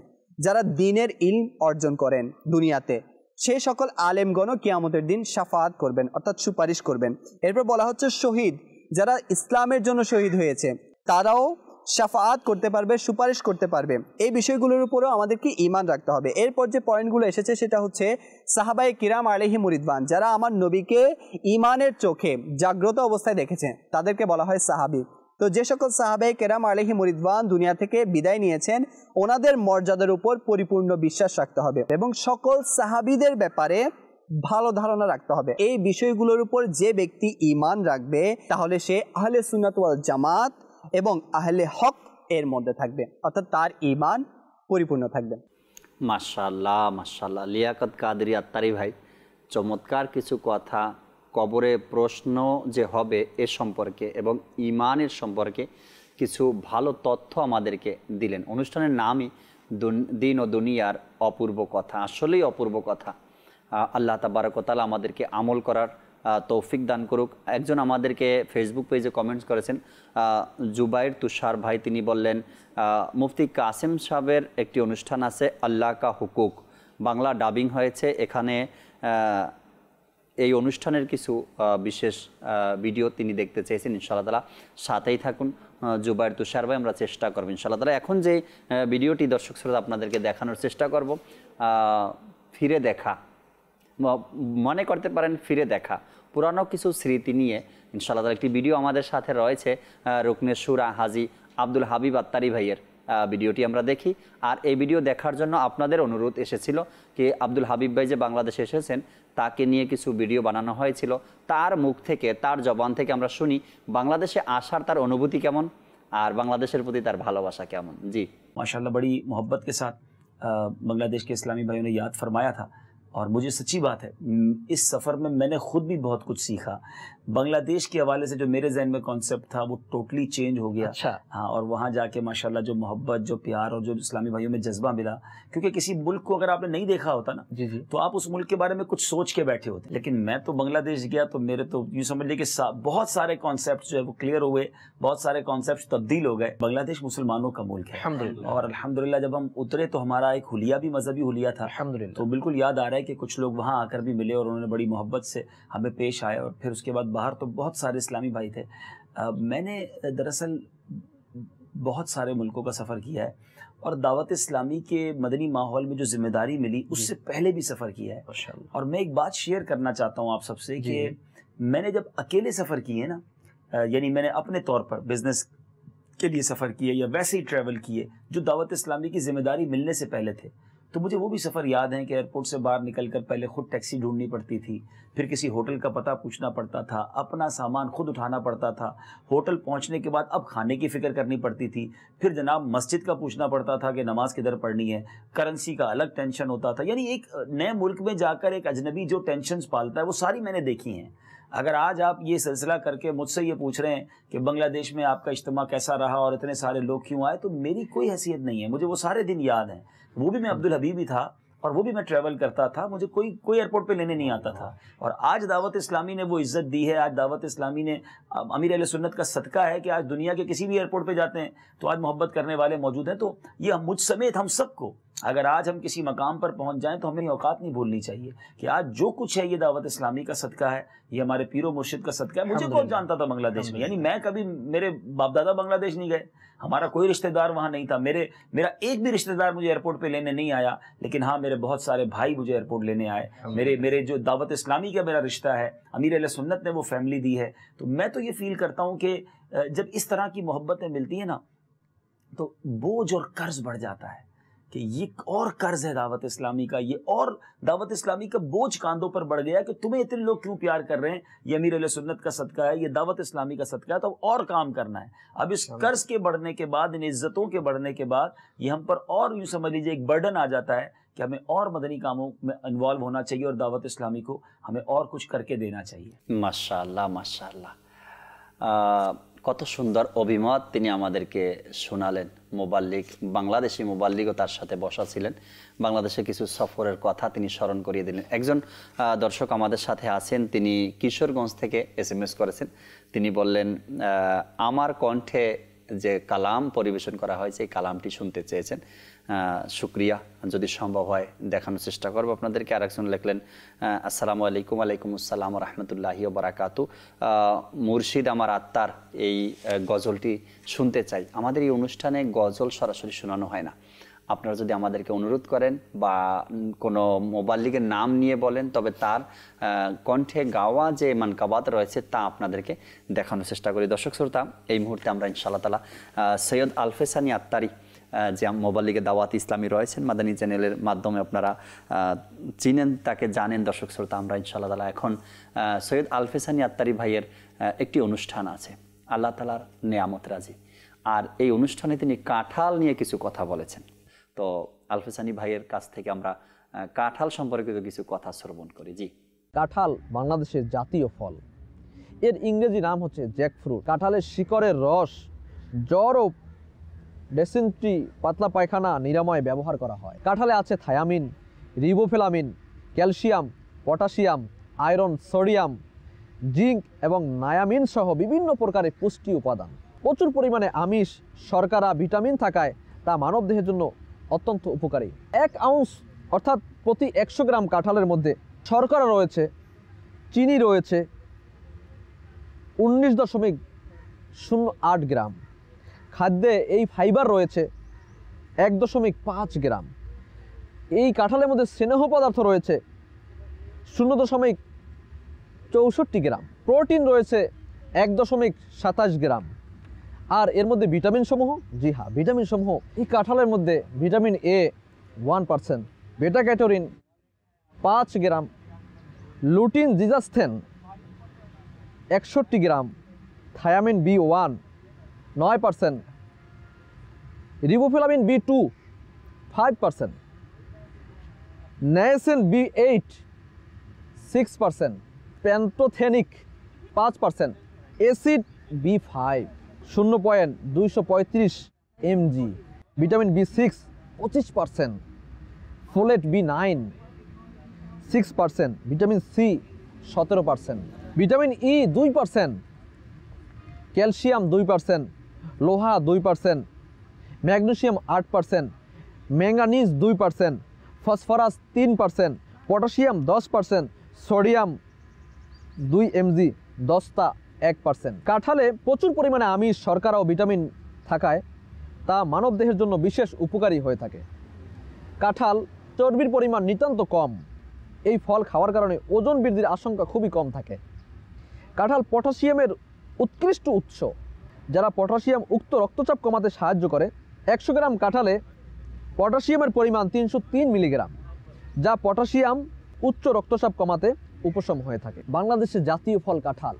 যারা দিনের ইল অর্জন করেন দুনিয়াতে সেই সকল আলেমগণও কিয়ামতের দিন সাফাত করবেন অর্থাৎ সুপারিশ করবেন এরপর বলা হচ্ছে শহীদ যারা ইসলামের জন্য শহীদ হয়েছে তারাও সাফাত করতে পারবে সুপারিশ করতে পারবে এই বিষয়গুলোর উপরেও আমাদেরকে ইমান রাখতে হবে এরপর যে পয়েন্টগুলো এসেছে সেটা হচ্ছে সাহাবাই কিরাম আলহি মুরিদবান যারা আমার নবীকে ইমানের চোখে জাগ্রত অবস্থায় দেখেছে তাদেরকে বলা হয় সাহাবি তো যে সকল সাহাবে কেরাম আলহি মরিদবান দুনিয়া থেকে বিদায় নিয়েছেন ওনাদের মর্যাদার উপর পরিপূর্ণ বিশ্বাস রাখতে হবে এবং সকল সাহাবিদের ব্যাপারে ভালো ধারণা রাখতে হবে এই বিষয়গুলোর উপর যে ব্যক্তি ইমান রাখবে তাহলে সে আহলে সুনাতওয়াল জামাত এবং আহলে হক এর মধ্যে থাকবে অর্থাৎ তার ইমান পরিপূর্ণ থাকবে মাশাল্লাহ মাশাল্লাহ লিয়াকত কাদরি আত্মারি ভাই চমৎকার কিছু কথা কবরে প্রশ্ন যে হবে এ সম্পর্কে এবং ইমানের সম্পর্কে কিছু ভালো তথ্য আমাদেরকে দিলেন অনুষ্ঠানের নামই দিন ও দুনিয়ার অপূর্ব কথা আসলেই অপূর্ব কথা আল্লাহ তাবারকতালা আমাদেরকে আমল করার তৌফিক দান করুক একজন আমাদেরকে ফেসবুক পেজে কমেন্টস করেছেন জুবাইর তুষার ভাই তিনি বললেন মুফতি কাসেম সাহেবের একটি অনুষ্ঠান আছে আল্লাহ কা হুকুক বাংলা ডাবিং হয়েছে এখানে এই অনুষ্ঠানের কিছু বিশেষ ভিডিও তিনি দেখতে চেয়েছেন ইনশাআল্লাহ তালা সাথেই থাকুন জুবাইর তুষার ভাই আমরা চেষ্টা করবো ইনশাআল্লাহ তালা এখন যে ভিডিওটি দর্শক শ্রোতা আপনাদেরকে দেখানোর চেষ্টা করব ফিরে দেখা মনে করতে পারেন ফিরে দেখা পুরানো কিছু স্মৃতি নিয়ে ইনশাআল্লাহ তালা একটি ভিডিও আমাদের সাথে রয়েছে রুকনে হাজি আব্দুল হাবিব আত্তারি ভাইয়ের ভিডিওটি আমরা দেখি আর এই ভিডিও দেখার জন্য আপনাদের অনুরোধ এসেছিল কি আব্দুল হাবিব ভাই যে বাংলাদেশে এসেছেন তাকে নিয়ে কিছু ভিডিও বানানো হয়েছিল তার মুখ থেকে তার জবান থেকে আমরা শুনি বাংলাদেশে আসার তার অনুভূতি কেমন আর বাংলাদেশের প্রতি তার ভালোবাসা কেমন জি माशाल्लाह বড়ি মোহব্বতকে সাথ বাংলাদেশকে ইসলামী ভাই ইয়াদ ফরমায়া ने याद फरमाया था और मुझे সফর बात है इस বহু কুছ मैंने بنگلہ دیش کے حوالے سے جو میرے ذہن میں کانسیپٹ تھا وہ ٹوٹلی چینج ہو گیا اچھا۔ ہاں اور وہاں جا کے ماشاءاللہ جو محبت جو پیار اور جو اسلامی بھائیوں میں جذبہ ملا کیونکہ کسی ملک کو اگر آپ نے نہیں دیکھا ہوتا نا جی, جی۔ تو آپ اس ملک کے بارے میں کچھ سوچ کے بیٹھے ہوتے لیکن میں تو بنگلہ دیش گیا تو میرے تو یوں سمجھ لیے کہ بہت سارے کانسیپٹ جو ہے وہ کلیئر ہوئے بہت سارے کانسیپٹ تبدیل ہو گئے بنگلہ دیش مسلمانوں کا ملک ہے اور الحمد جب ہم اترے تو ہمارا ایک حلیہ بھی مذہبی حلیہ تھا تو بالکل یاد آ رہا ہے کہ کچھ لوگ وہاں آ کر بھی ملے اور انہوں نے بڑی محبت سے ہمیں پیش آئے اور پھر اس کے بعد باہر تو بہت سارے اسلامی بھائی تھے میں نے دراصل بہت سارے ملکوں کا سفر کیا ہے اور دعوت اسلامی کے مدنی ماحول میں جو ذمہ داری ملی اس جی۔ سے پہلے بھی سفر کیا ہے اور میں ایک بات شیئر کرنا چاہتا ہوں آپ سب سے جی، کہ جی۔ میں نے جب اکیلے سفر کیے نا یعنی میں نے اپنے طور پر بزنس کے لیے سفر کیے یا ویسے ہی ٹریول کیے جو دعوت اسلامی کی ذمہ داری ملنے سے پہلے تھے تو مجھے وہ بھی سفر یاد ہیں کہ ایئرپورٹ سے باہر نکل کر پہلے خود ٹیکسی ڈھونڈنی پڑتی تھی پھر کسی ہوٹل کا پتہ پوچھنا پڑتا تھا اپنا سامان خود اٹھانا پڑتا تھا ہوٹل پہنچنے کے بعد اب کھانے کی فکر کرنی پڑتی تھی پھر جناب مسجد کا پوچھنا پڑتا تھا کہ نماز کدھر پڑھنی ہے کرنسی کا الگ ٹینشن ہوتا تھا یعنی ایک نئے ملک میں جا کر ایک اجنبی جو ٹینشنز پالتا ہے وہ ساری میں نے دیکھی ہیں اگر آج آپ یہ سلسلہ کر کے مجھ سے یہ پوچھ رہے ہیں کہ بنگلہ دیش میں آپ کا اجتماع کیسا رہا اور اتنے سارے لوگ کیوں آئے تو میری کوئی حیثیت نہیں ہے مجھے وہ سارے دن یاد ہیں وہ بھی میں عبد الحبیب تھا اور وہ بھی میں ٹریول کرتا تھا مجھے کوئی کوئی ایئرپورٹ پہ لینے نہیں آتا تھا اور آج دعوت اسلامی نے وہ عزت دی ہے آج دعوت اسلامی نے امیر علیہ سنت کا صدقہ ہے کہ آج دنیا کے کسی بھی ایئرپورٹ پہ جاتے ہیں تو آج محبت کرنے والے موجود ہیں تو یہ مجھ سمیت ہم سب کو اگر آج ہم کسی مقام پر پہنچ جائیں تو ہمیں اوقات نہیں بھولنی چاہیے کہ آج جو کچھ ہے یہ دعوت اسلامی کا صدقہ ہے یہ ہمارے پیر و مرشد کا صدقہ ہے مجھے کون جانتا تھا بنگلہ دیش میں یعنی میں کبھی میرے باپ دادا بنگلہ دیش نہیں گئے ہمارا کوئی رشتہ دار وہاں نہیں تھا میرے میرا ایک بھی رشتہ دار مجھے ایئرپورٹ پہ لینے نہیں آیا لیکن ہاں میرے بہت سارے بھائی مجھے ایئرپورٹ لینے آئے میرے میرے جو دعوت اسلامی کا میرا رشتہ ہے امیر علیہ سنت نے وہ فیملی دی ہے تو میں تو یہ فیل کرتا ہوں کہ جب اس طرح کی محبتیں ملتی ہیں نا تو بوجھ اور قرض بڑھ جاتا ہے کہ یہ اور قرض ہے دعوت اسلامی کا یہ اور دعوت اسلامی کا بوجھ کاندھوں پر بڑھ گیا کہ تمہیں اتنے لوگ کیوں پیار کر رہے ہیں یہ امیر علیہ سنت کا صدقہ ہے یہ دعوت اسلامی کا صدقہ ہے تو اور کام کرنا ہے اب اس قرض کے بڑھنے کے بعد ان یعنی عزتوں کے بڑھنے کے بعد یہ ہم پر اور یوں سمجھ لیجیے ایک برڈن آ جاتا ہے کہ ہمیں اور مدنی کاموں میں انوالو ہونا چاہیے اور دعوت اسلامی کو ہمیں اور کچھ کر کے دینا چاہیے ماشاء اللہ ماشاء اللہ কত সুন্দর অভিমত তিনি আমাদেরকে শোনালেন মোবাল্লিক বাংলাদেশি মোবাল্লিকও তার সাথে বসা ছিলেন বাংলাদেশে কিছু সফরের কথা তিনি স্মরণ করিয়ে দিলেন একজন দর্শক আমাদের সাথে আছেন তিনি কিশোরগঞ্জ থেকে এস এম এস করেছেন তিনি বললেন আমার কণ্ঠে যে কালাম পরিবেশন করা হয়েছে এই কালামটি শুনতে চেয়েছেন শুক্রিয়া যদি সম্ভব হয় দেখানোর চেষ্টা করবো আপনাদেরকে আর একজন লেখলেন আসসালামু আলাইকুম আলাইকুম আসসালাম রহমতুল্লাহ বারাকাতু মুর্শিদ আমার আত্মার এই গজলটি শুনতে চাই আমাদের এই অনুষ্ঠানে গজল সরাসরি শোনানো হয় না আপনারা যদি আমাদেরকে অনুরোধ করেন বা কোনো মোবাইল লিগের নাম নিয়ে বলেন তবে তার কণ্ঠে গাওয়া যে মানকাবাত রয়েছে তা আপনাদেরকে দেখানোর চেষ্টা করি দর্শক শ্রোতা এই মুহূর্তে আমরা ইনশাআল্লাহ তালা সৈয়দ আলফেসানি আত্মারি যে মোবাল্লিকে দাওয়াত ইসলামী রয়েছেন মাদানী চ্যানেলের মাধ্যমে আপনারা চিনেন তাকে জানেন দর্শক শ্রোতা আমরা ইনশাল্লাহ তালা এখন সৈয়দ আলফেসানি আত্তারি ভাইয়ের একটি অনুষ্ঠান আছে আল্লাহ তালার নেয়ামত রাজি আর এই অনুষ্ঠানে তিনি কাঁঠাল নিয়ে কিছু কথা বলেছেন তো আলফেসানি ভাইয়ের কাছ থেকে আমরা কাঁঠাল সম্পর্কিত কিছু কথা শ্রবণ করি জি কাঁঠাল বাংলাদেশের জাতীয় ফল এর ইংরেজি নাম হচ্ছে জ্যাকফ্রুট কাঁঠালের শিকড়ের রস জ্বর ও ডেসেন্ট্রি পাতলা পায়খানা নিরাময় ব্যবহার করা হয় কাঁঠালে আছে thiamine riboflavin calcium potassium iron sodium zinc এবং নায়ামিন সহ বিভিন্ন প্রকারের পুষ্টি উপাদান প্রচুর পরিমাণে আমিষ শর্করা ভিটামিন থাকায় তা মানবদেহের জন্য অত্যন্ত উপকারী এক আউন্স অর্থাৎ প্রতি একশো গ্রাম কাঁঠালের মধ্যে শর্করা রয়েছে চিনি রয়েছে উনিশ দশমিক শূন্য আট গ্রাম খাদ্যে এই ফাইবার রয়েছে এক দশমিক পাঁচ গ্রাম এই কাঁঠালের মধ্যে স্নেহ পদার্থ রয়েছে শূন্য দশমিক চৌষট্টি গ্রাম প্রোটিন রয়েছে এক দশমিক সাতাশ গ্রাম আর এর মধ্যে ভিটামিন সমূহ জি হ্যাঁ ভিটামিন সমূহ এই কাঁঠালের মধ্যে ভিটামিন এ ওয়ান পার্সেন্ট বেটা ক্যাটোরিন পাঁচ গ্রাম লুটিন জিজাস্থেন একষট্টি গ্রাম থায়ামিন বি ওয়ান নয় percent riboflavin B two five percent niacin B eight six percent pantothenic পাঁচ পার্সেন্ট এসিড বি ফাইভ শূন্য পয়েন্ট দুইশো পঁয়ত্রিশ এমজি ভিটামিন বি সিক্স পঁচিশ percent folate B nine six percent vitamin C সতেরো percent vitamin E দুই percent calcium দুই percent লোহা দুই পার্সেন্ট ম্যাগনেশিয়াম আট পার্সেন্ট ম্যাঙ্গানিজ দুই পার্সেন্ট ফসফরাস তিন পার্সেন্ট পটাশিয়াম দশ পার্সেন্ট সোডিয়াম দুই এমজি দশটা এক পার্সেন্ট কাঁঠালে প্রচুর পরিমাণে আমিষ শর্করা ও ভিটামিন থাকায় তা মানব দেহের জন্য বিশেষ উপকারী হয়ে থাকে কাঁঠাল চর্বির পরিমাণ নিতান্ত কম এই ফল খাওয়ার কারণে ওজন বৃদ্ধির আশঙ্কা খুবই কম থাকে কাঁঠাল পটাশিয়ামের উৎকৃষ্ট উৎস যারা পটাশিয়াম উক্ত রক্তচাপ কমাতে সাহায্য করে একশো গ্রাম কাঁঠালে পটাশিয়ামের পরিমাণ তিনশো তিন মিলিগ্রাম যা পটাশিয়াম উচ্চ রক্তচাপ কমাতে উপশম হয়ে থাকে বাংলাদেশের জাতীয় ফল কাঁঠাল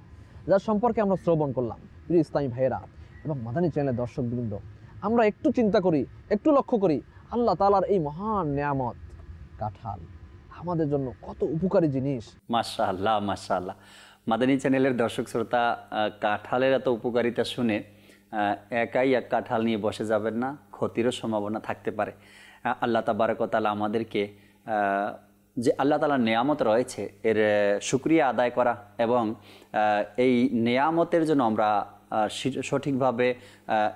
যার সম্পর্কে আমরা শ্রবণ করলাম প্রিয় ইসলামী ভাইয়েরা এবং মাদানী চ্যানেলের দর্শকবৃন্দ আমরা একটু চিন্তা করি একটু লক্ষ্য করি আল্লাহ তালার এই মহান নিয়ামত কাঁঠাল আমাদের জন্য কত উপকারী জিনিস মাসা আল্লাহ মাসা আল্লাহ মাদানী চ্যানেলের দর্শক শ্রোতা কাঁঠালের এত উপকারিতা শুনে একাই এক কাঁঠাল নিয়ে বসে যাবেন না ক্ষতিরও সম্ভাবনা থাকতে পারে আল্লাহ তাবারকতালা আমাদেরকে যে আল্লাহ তালার নেয়ামত রয়েছে এর সুক্রিয়া আদায় করা এবং এই নেয়ামতের জন্য আমরা সঠিকভাবে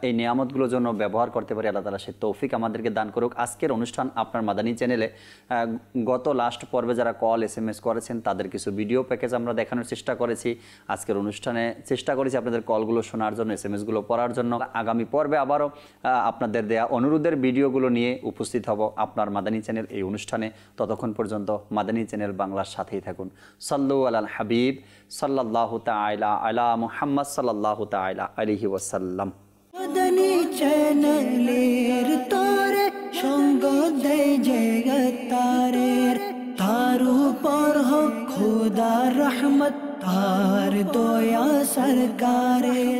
এই নিয়ামতগুলোর জন্য ব্যবহার করতে পারি আল্লাহ তালা সে তৌফিক আমাদেরকে দান করুক আজকের অনুষ্ঠান আপনার মাদানী চ্যানেলে গত লাস্ট পর্বে যারা কল এস এম এস করেছেন তাদের কিছু ভিডিও প্যাকেজ আমরা দেখানোর চেষ্টা করেছি আজকের অনুষ্ঠানে চেষ্টা করেছি আপনাদের কলগুলো শোনার জন্য এস এম এসগুলো পড়ার জন্য আগামী পর্বে আবারও আপনাদের দেয়া অনুরোধের ভিডিওগুলো নিয়ে উপস্থিত হব আপনার মাদানী চ্যানেল এই অনুষ্ঠানে ততক্ষণ পর্যন্ত মাদানী চ্যানেল বাংলার সাথেই থাকুন সাল্লু আলাল হাবিব صلی اللہ تعالی علی محمد صلی اللہ تعالی علیہ وسلم مدنی چینلیر تارے شنگ دے گے تارے تارو پر ہو خدا رحمت تار دویا سرکار